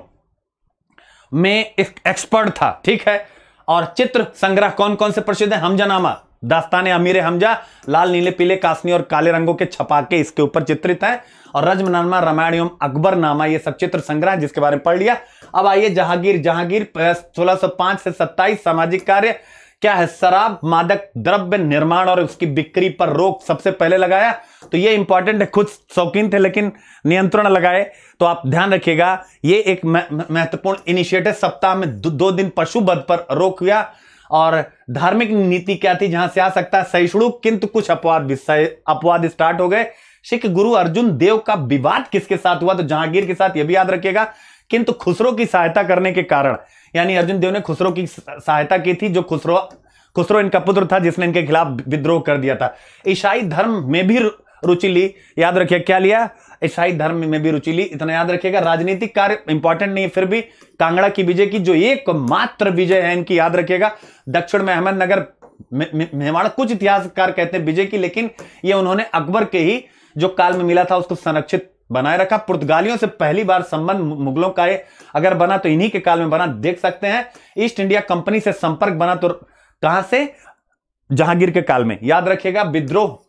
में एक्सपर्ट था ठीक है और चित्र संग्रह कौन कौन से प्रसिद्ध है हमजानामा दास्तान अमीर हमजा लाल नीले पीले कासनी और काले रंगों के छपा के इसके ऊपर चित्रित है और रजमनामा रामायण एवं अकबर नामा ये सब चित्र संग्रह जिसके बारे में पढ़ लिया अब आइए जहांगीर जहांगीर सोलह से सत्ताईस सामाजिक कार्य क्या है शराब मादक द्रव्य निर्माण और उसकी बिक्री पर रोक सबसे पहले लगाया तो ये इंपॉर्टेंट है खुद शौकीन थे लेकिन नियंत्रण लगाए तो आप ध्यान रखिएगा ये एक महत्वपूर्ण इनिशिएटिव सप्ताह में दो, दो दिन पशु वध पर रोक हुआ और धार्मिक नीति क्या थी जहां से आ सकता है सहिष्णु किंतु कुछ अपवाद अपवाद स्टार्ट हो गए सिख गुरु अर्जुन देव का विवाद किसके साथ हुआ तो जहांगीर के साथ यह भी याद रखिएगा किंतु खुसरो की सहायता करने के कारण यानी अर्जुन देव ने खुसरो की सहायता की थी जो खुसरो खुसरो इनका पुत्र था जिसने इनके खिलाफ विद्रोह कर दिया था ईसाई धर्म में भी रुचि ली याद रखिए क्या लिया ईसाई धर्म में भी रुचि ली इतना याद रखिएगा राजनीतिक कार्य इंपॉर्टेंट नहीं है फिर भी कांगड़ा की विजय की जो एकमात्र विजय है इनकी याद रखिएगा दक्षिण में अहमदनगर मेवाड़ कुछ इतिहासकार कहते हैं विजय की लेकिन ये उन्होंने अकबर के ही जो काल में मिला था उसको संरक्षित बनाए रखा पुर्तगालियों से पहली बार संबंध मुगलों का अगर बना तो इन्हीं के काल में बना देख सकते हैं ईस्ट इंडिया कंपनी से संपर्क बना तो कहां से जहांगीर के काल में याद रखिएगा विद्रोह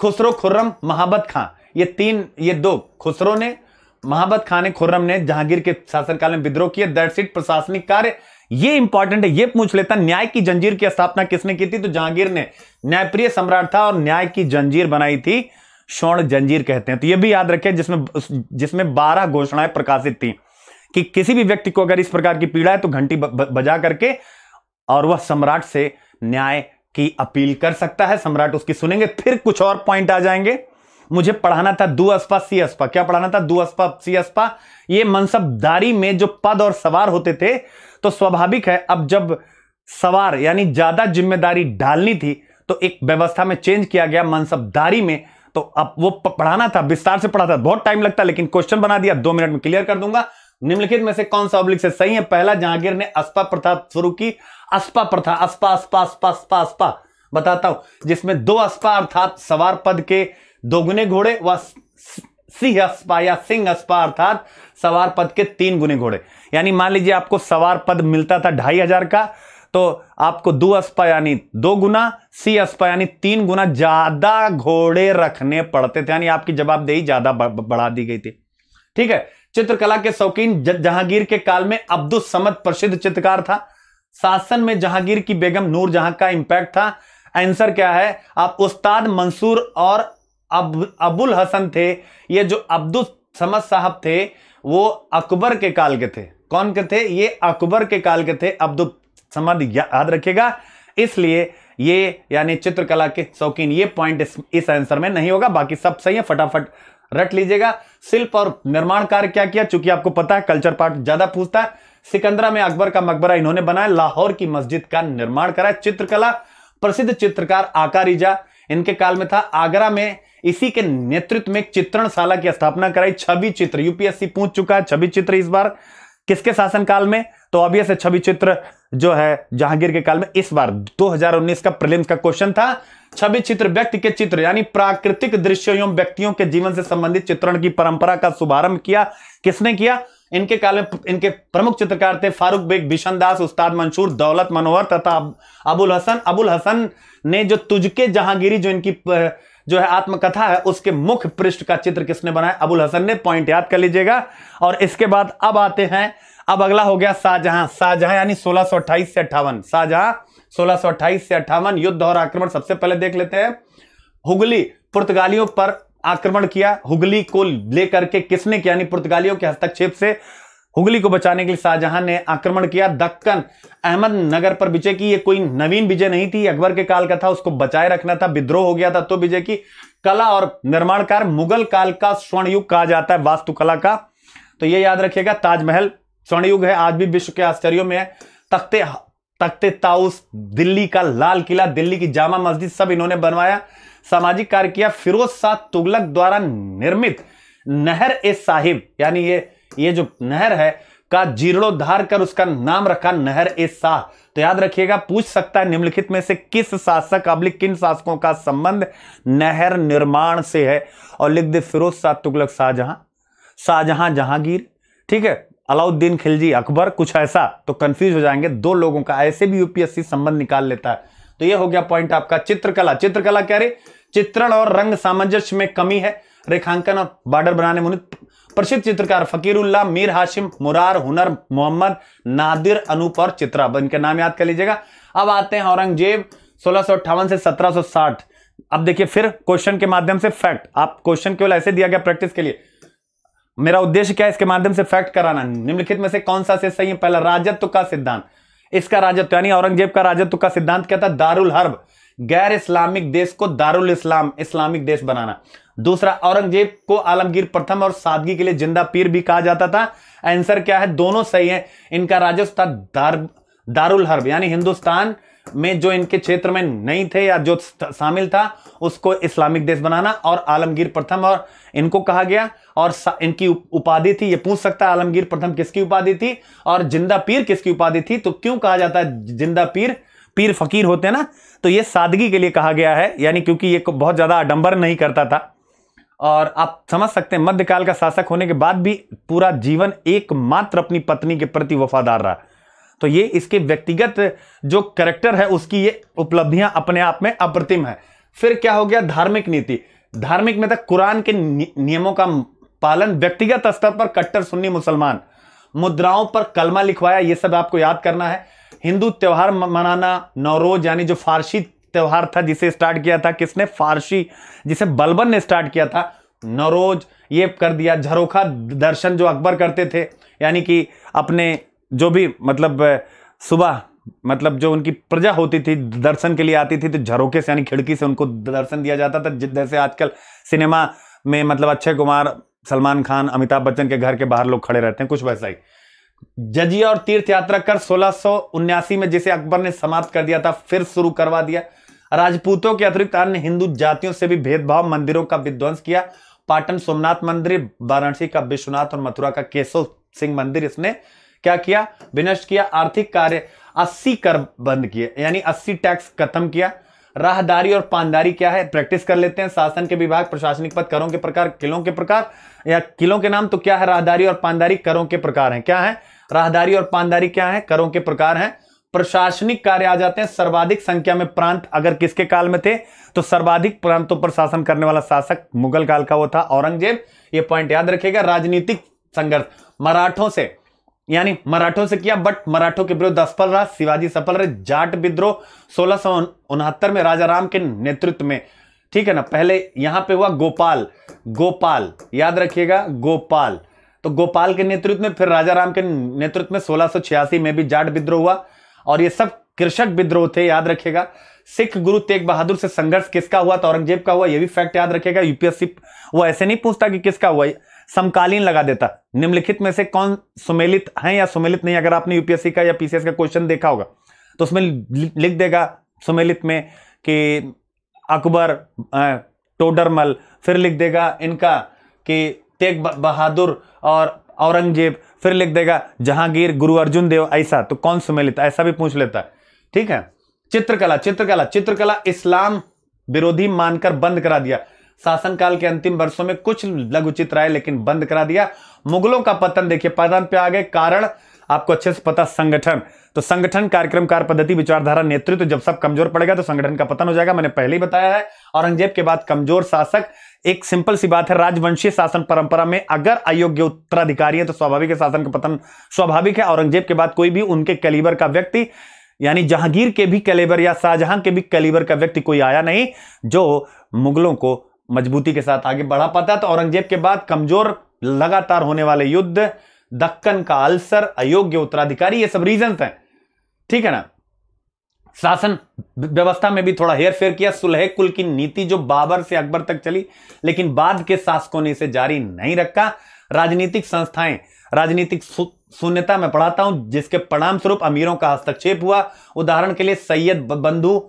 खुसरो खुर्रम महाबत खां ये तीन ये दो खुसरो ने महाबत खान ने खुर्रम ने जहांगीर के शासनकाल में विद्रोह किए दर्शित प्रशासनिक कार्य ये इंपॉर्टेंट है ये पूछ लेता न्याय की जंजीर की स्थापना किसने की थी तो जहांगीर ने न्यायप्रिय सम्राट था और न्याय की जंजीर बनाई थी स्वर्ण जंजीर कहते हैं तो यह भी याद रखें जिसमें जिसमें बारह घोषणाएं प्रकाशित थी कि किसी भी व्यक्ति को अगर इस प्रकार की पीड़ा है तो घंटी बजा करके और वह सम्राट से न्याय की अपील कर सकता है सम्राट उसकी सुनेंगे फिर कुछ और पॉइंट आ जाएंगे मुझे पढ़ाना था दू अस्पा सी अस्पा क्या पढ़ाना था दू अस्पा सी अस्पा ये मनसबदारी में जो पद और सवार होते थे तो स्वाभाविक है अब जब सवार यानी ज्यादा जिम्मेदारी डालनी थी तो एक व्यवस्था में चेंज किया गया मनसबदारी में तो अब वो पढ़ाना था विस्तार से पढ़ा था बहुत टाइम लगता लेकिन क्वेश्चन बना दिया दो मिनट में क्लियर कर दूंगा निम्नलिखित में से कौन सा ऑब्लिक से सही है पहला जहांगीर ने अस्पा प्रथा शुरू की अस्पा प्रथा अस्पा अस्पा अस्पा अस्पा अस्पा बताता हूं जिसमें दो अस्पा अर्थात सवार पद के दोगुने घोड़े व सिंह अस्पा या सिंह अस्पा अर्थात सवार पद के तीन गुने घोड़े यानी मान लीजिए आपको सवार पद मिलता था ढाई हजार का तो आपको दो अस्पा यानी दो गुना सी अस्पा यानी तीन गुना ज्यादा घोड़े रखने पड़ते थे यानी आपकी जवाबदेही ज्यादा बढ़ा दी गई थी ठीक है चित्रकला के शौकीन जहांगीर के काल में अब्दुल समद प्रसिद्ध चित्रकार था शासन में जहांगीर की बेगम नूर जहां का इंपैक्ट था आंसर क्या है आप उस्ताद मंसूर और अब अबुल हसन थे ये जो अब्दुल समद साहब थे वो अकबर के काल के थे कौन के थे ये अकबर के काल के थे अब्दुल संबंध याद रखेगा इसलिए ये यानी चित्रकला के शौकीन ये पॉइंट इस, इस आंसर में नहीं होगा बाकी सब सही है फटाफट रट लीजिएगा शिल्प और निर्माण कार्य क्या किया चूंकि आपको पता है कल्चर पार्ट ज्यादा पूछता है सिकंदरा में अकबर का मकबरा इन्होंने बनाया लाहौर की मस्जिद का निर्माण करा चित्रकला प्रसिद्ध चित्रकार आकारिजा इनके काल में था आगरा में इसी के नेतृत्व में चित्रणशाला की स्थापना कराई छवि चित्र यूपीएससी पूछ चुका है छवि चित्र इस बार किसके शासनकाल में तो ऑब्वियस छवि चित्र जो है जहांगीर के काल में इस बार 2019 का प्रलिम्स का क्वेश्चन था छवि चित्र व्यक्ति के चित्र यानी प्राकृतिक दृश्यों एवं व्यक्तियों के जीवन से संबंधित चित्रण की परंपरा का शुभारंभ किया किसने किया इनके काल में इनके प्रमुख चित्रकार थे फारूक बेग भीषण दास उस्ताद मंशूर दौलत मनोहर तथा अबुल हसन अबुल हसन ने जो तुझके जहांगीरी जो इनकी प, जो है आत्मकथा है उसके मुख्य पृष्ठ का चित्र किसने बनाया अबुल हसन ने पॉइंट याद कर लीजिएगा और इसके बाद अब आते हैं अब अगला हो गया शाहजहां शाहजहां यानी सोलह से अट्ठावन शाहजहां सोलह से अट्ठावन युद्ध और आक्रमण सबसे पहले देख लेते हैं हुगली पुर्तगालियों पर आक्रमण किया हुगली को लेकर के किसने किया यानी पुर्तगालियों के हस्तक्षेप से हुगली को बचाने के लिए शाहजहां ने आक्रमण किया दक्कन अहमदनगर पर विजय की ये कोई नवीन विजय नहीं थी अकबर के काल का था उसको बचाए रखना था विद्रोह हो गया था तो विजय की कला और निर्माण कार्य मुगल काल का स्वर्णयुग कहा जाता है वास्तुकला का तो यह याद रखिएगा ताजमहल स्वर्णयुग है आज भी विश्व के आश्चर्यों में है तख्ते तख्ते ताउस दिल्ली का लाल किला दिल्ली की जामा मस्जिद सब इन्होंने बनवाया सामाजिक कार्य किया फिरोज शाह तुगलक द्वारा निर्मित नहर ए साहिब यानी ये ये जो नहर है का जीर्णोद्धार कर उसका नाम रखा नहर ए शाह तो याद रखिएगा पूछ सकता है निम्नलिखित में से किस शासक अब्लिक किन शासकों का संबंध नहर निर्माण से है और लिख दे फिरोज शाह तुगलक शाहजहां शाहजहां जहांगीर ठीक है अलाउद्दीन खिलजी अकबर कुछ ऐसा तो कंफ्यूज हो जाएंगे दो लोगों का ऐसे भी यूपीएससी संबंध निकाल लेता है तो यह हो गया पॉइंट आपका चित्रकला चित्रकला क्या रही चित्रण और रंग सामंजस्य में कमी है रेखांकन और बॉर्डर बनाने में प्रसिद्ध चित्रकार फकीरुल्ला मीर हाशिम मुरार हुनर मोहम्मद नादिर अनूप और चित्रा इनका नाम याद कर लीजिएगा अब आते हैं औरंगजेब सोलह से 1760 अब देखिए फिर क्वेश्चन के माध्यम से फैक्ट आप क्वेश्चन केवल ऐसे दिया गया प्रैक्टिस के लिए मेरा उद्देश्य क्या है इसके माध्यम से फैक्ट कराना निम्नलिखित में से कौन सा से सही है पहला राजत्व का सिद्धांत इसका राजत्व यानी औरंगजेब का राजत्व का सिद्धांत क्या था दारुल हर्ब गैर इस्लामिक देश को दारुल इस्लाम इस्लामिक देश बनाना दूसरा औरंगजेब को आलमगीर प्रथम और सादगी के लिए जिंदा पीर भी कहा जाता था आंसर क्या है दोनों सही है इनका राजस्व था दार, दारुल हर्ब यानी हिंदुस्तान में जो इनके क्षेत्र में नहीं थे या जो शामिल था उसको इस्लामिक देश बनाना और आलमगीर प्रथम और इनको कहा गया और इनकी उपाधि थी ये पूछ सकता है आलमगीर प्रथम किसकी उपाधि थी और जिंदा पीर किसकी उपाधि थी तो क्यों कहा जाता है जिंदा पीर पीर फकीर होते हैं ना तो ये सादगी के लिए कहा गया है यानी क्योंकि ये बहुत ज़्यादा आडंबर नहीं करता था और आप समझ सकते हैं मध्यकाल का शासक होने के बाद भी पूरा जीवन एकमात्र अपनी पत्नी के प्रति वफादार रहा तो ये इसके व्यक्तिगत जो करेक्टर है उसकी ये उपलब्धियां अपने आप में अप्रतिम है फिर क्या हो गया धार्मिक नीति धार्मिक में था तो कुरान के नियमों का पालन व्यक्तिगत स्तर पर कट्टर सुन्नी मुसलमान मुद्राओं पर कलमा लिखवाया ये सब आपको याद करना है हिंदू त्यौहार मनाना नवरोज यानी जो फारसी त्यौहार था जिसे स्टार्ट किया था किसने फारसी जिसे बलबन ने स्टार्ट किया था नरोज ये कर दिया झरोखा दर्शन जो अकबर करते थे यानी कि अपने जो भी मतलब सुबह मतलब जो उनकी प्रजा होती थी दर्शन के लिए आती थी तो झरोके से यानी खिड़की से उनको दर्शन दिया जाता था जैसे आजकल सिनेमा में मतलब अक्षय कुमार सलमान खान अमिताभ बच्चन के घर के बाहर लोग खड़े रहते हैं कुछ वैसा ही जजिया और तीर्थ यात्रा कर सोलह में जिसे अकबर ने समाप्त कर दिया था फिर शुरू करवा दिया राजपूतों के अतिरिक्त अन्य हिंदू जातियों से भी भेदभाव मंदिरों का विध्वंस किया पाटन सोमनाथ मंदिर वाराणसी का विश्वनाथ और मथुरा का केशव सिंह मंदिर इसने क्या किया विनष्ट किया आर्थिक कार्य अस्सी कर बंद किए यानी अस्सी टैक्स खत्म किया राहदारी और पानदारी क्या है प्रैक्टिस कर लेते हैं शासन के विभाग प्रशासनिक पद करों के प्रकार किलों के प्रकार या किलों के नाम तो क्या है राहदारी और पानदारी करों के प्रकार हैं क्या है राहदारी और पानदारी क्या है करों के प्रकार हैं प्रशासनिक कार्य आ जाते हैं सर्वाधिक संख्या में प्रांत अगर किसके काल में थे तो सर्वाधिक प्रांतों पर शासन करने वाला शासक मुगल काल का वो था औरंगजेब ये पॉइंट याद रखिएगा राजनीतिक संघर्ष मराठों से यानी मराठों से किया बट मराठों के विरुद्ध असफल रहा शिवाजी सफल रहे जाट विद्रोह सोलह में राजा राम के नेतृत्व में ठीक है ना पहले यहां पे हुआ गोपाल गोपाल याद रखिएगा गोपाल तो गोपाल के नेतृत्व में फिर राजा राम के नेतृत्व में सोलह में भी जाट विद्रोह हुआ और ये सब कृषक विद्रोह थे याद रखिएगा सिख गुरु तेग बहादुर से संघर्ष किसका हुआ तो औरंगजेब का हुआ यह भी फैक्ट याद रखेगा यूपीएससी वो ऐसे नहीं पूछता कि किसका हुआ समकालीन लगा देता निम्नलिखित में से कौन सुमेलित है या सुमेलित नहीं अगर आपने यूपीएससी का या पीसीएस का क्वेश्चन देखा होगा तो उसमें लिख देगा सुमेलित में कि अकबर टोडरमल फिर लिख देगा इनका कि तेग बहादुर और औरंगजेब फिर लिख देगा जहांगीर गुरु अर्जुन देव ऐसा तो कौन सुमेलित ऐसा भी पूछ लेता है ठीक है चित्रकला चित्रकला चित्रकला इस्लाम विरोधी मानकर बंद करा दिया शासनकाल के अंतिम वर्षों में कुछ लघुचित राय लेकिन बंद करा दिया मुगलों का पतन देखिए पतन पे आ गए कारण आपको अच्छे से पता संगठन तो संगठन कार्यक्रम कार्य पद्धति विचारधारा नेतृत्व तो जब सब कमजोर पड़ेगा तो संगठन का पतन हो जाएगा मैंने पहले ही बताया है औरंगजेब के बाद कमजोर शासक एक सिंपल सी बात है राजवंशीय शासन परंपरा में अगर अयोग्य उत्तराधिकारी है तो स्वाभाविक है शासन का पतन स्वाभाविक है औरंगजेब के बाद कोई भी उनके कैलिबर का व्यक्ति यानी जहांगीर के भी कैलिबर या शाहजहां के भी कैलिबर का व्यक्ति कोई आया नहीं जो मुगलों को मजबूती के साथ आगे बढ़ा पाता तो औरंगजेब के बाद कमजोर लगातार होने वाले युद्ध दक्कन का अल्सर अयोग्य उत्तराधिकारी ये सब रीजन हैं ठीक है ना शासन व्यवस्था में भी थोड़ा हेर फेर किया सुलह कुल की नीति जो बाबर से अकबर तक चली लेकिन बाद के शासकों ने इसे जारी नहीं रखा राजनीतिक संस्थाएं राजनीतिक शून्यता में पढ़ाता हूं जिसके परिणाम स्वरूप अमीरों का हस्तक्षेप हुआ उदाहरण के लिए सैयद बंधु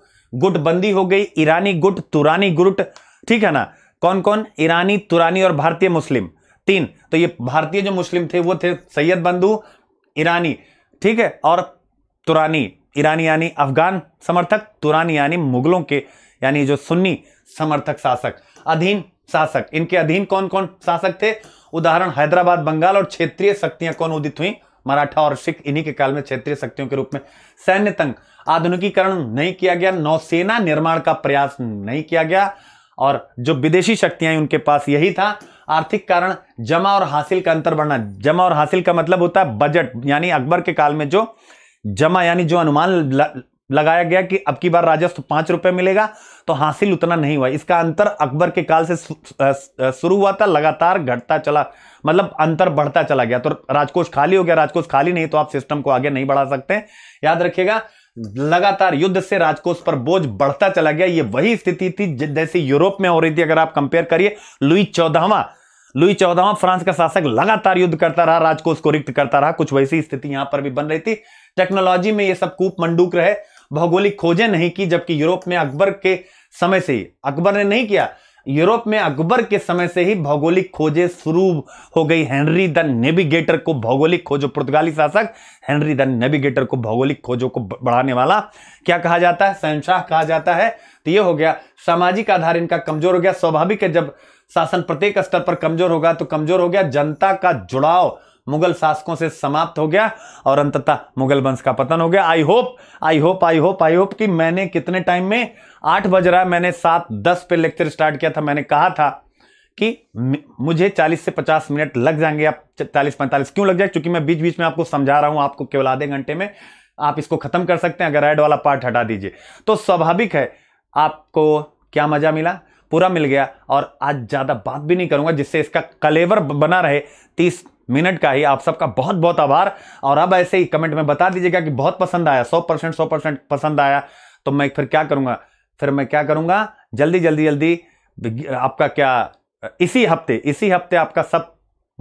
गुटबंदी हो गई ईरानी गुट तुरानी गुट ठीक है ना कौन कौन ईरानी तुरानी और भारतीय मुस्लिम तीन तो ये भारतीय जो मुस्लिम थे वो थे सैयद बंधु ईरानी ठीक है और तुरानी ईरानी यानी अफगान समर्थक तुरानी यानी मुगलों के यानी जो सुन्नी समर्थक शासक अधीन शासक इनके अधीन कौन कौन शासक थे उदाहरण हैदराबाद बंगाल और क्षेत्रीय शक्तियां कौन उदित हुई मराठा और सिख इन्हीं के काल में क्षेत्रीय शक्तियों के रूप में सैन्य तंग आधुनिकीकरण नहीं किया गया नौसेना निर्माण का प्रयास नहीं किया गया और जो विदेशी शक्तियां उनके पास यही था आर्थिक कारण जमा और हासिल का अंतर बढ़ना जमा और हासिल का मतलब होता है बजट यानी अकबर के काल में जो जमा यानी जो अनुमान लगाया गया कि अब की बार राजस्व पांच रुपए मिलेगा तो हासिल उतना नहीं हुआ इसका अंतर अकबर के काल से शुरू हुआ था लगातार घटता चला मतलब अंतर बढ़ता चला गया तो राजकोष खाली हो गया राजकोष खाली नहीं तो आप सिस्टम को आगे नहीं बढ़ा सकते याद रखिएगा लगातार युद्ध से राजकोष पर बोझ बढ़ता चला गया ये वही स्थिति थी जैसे यूरोप में हो रही थी अगर आप कंपेयर करिए लुई चौदहवा लुई चौदहवा फ्रांस का शासक लगातार युद्ध करता रहा राजकोष को रिक्त करता रहा कुछ वैसी स्थिति यहां पर भी बन रही थी टेक्नोलॉजी में यह सब कूप मंडूक रहे भौगोलिक खोजें नहीं की जबकि यूरोप में अकबर के समय से अकबर ने नहीं किया यूरोप में अकबर के समय से ही भौगोलिक खोजें शुरू हो गई हेनरी द नेविगेटर को भौगोलिक खोजों पुर्तगाली शासक हेनरी द नेविगेटर को भौगोलिक खोजों को बढ़ाने वाला क्या कहा जाता है शहनशाह कहा जाता है तो ये हो गया सामाजिक आधार इनका कमजोर हो गया स्वाभाविक है जब शासन प्रत्येक स्तर पर कमजोर होगा तो कमजोर हो गया जनता का जुड़ाव मुगल शासकों से समाप्त हो गया और अंततः मुगल वंश का पतन हो गया I hope I hope I hope I hope कि मैंने कितने टाइम में आठ बज रहा है मैंने सात दस पे लेक्चर स्टार्ट किया था मैंने कहा था कि मुझे 40 से 50 मिनट लग जाएंगे आप 40 45 क्यों लग जाए क्योंकि मैं बीच बीच में आपको समझा रहा हूं आपको केवल आधे घंटे में आप इसको खत्म कर सकते हैं अगर एड वाला पार्ट हटा दीजिए तो स्वाभाविक है आपको क्या मजा मिला पूरा मिल गया और आज ज़्यादा बात भी नहीं करूंगा जिससे इसका कलेवर बना रहे तीस मिनट का ही आप सबका बहुत बहुत आभार और अब ऐसे ही कमेंट में बता दीजिएगा कि बहुत पसंद आया सौ परसेंट सौ परसेंट पसंद आया तो मैं फिर क्या करूंगा फिर मैं क्या करूंगा जल्दी जल्दी जल्दी आपका क्या इसी हफ्ते इसी हफ्ते आपका सब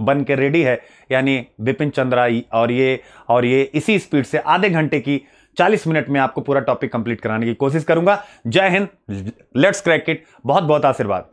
बन के रेडी है यानी विपिन चंद्रा और ये और ये इसी स्पीड से आधे घंटे की 40 मिनट में आपको पूरा टॉपिक कंप्लीट कराने की कोशिश करूंगा जय हिंद लेट्स क्रैक इट बहुत बहुत आशीर्वाद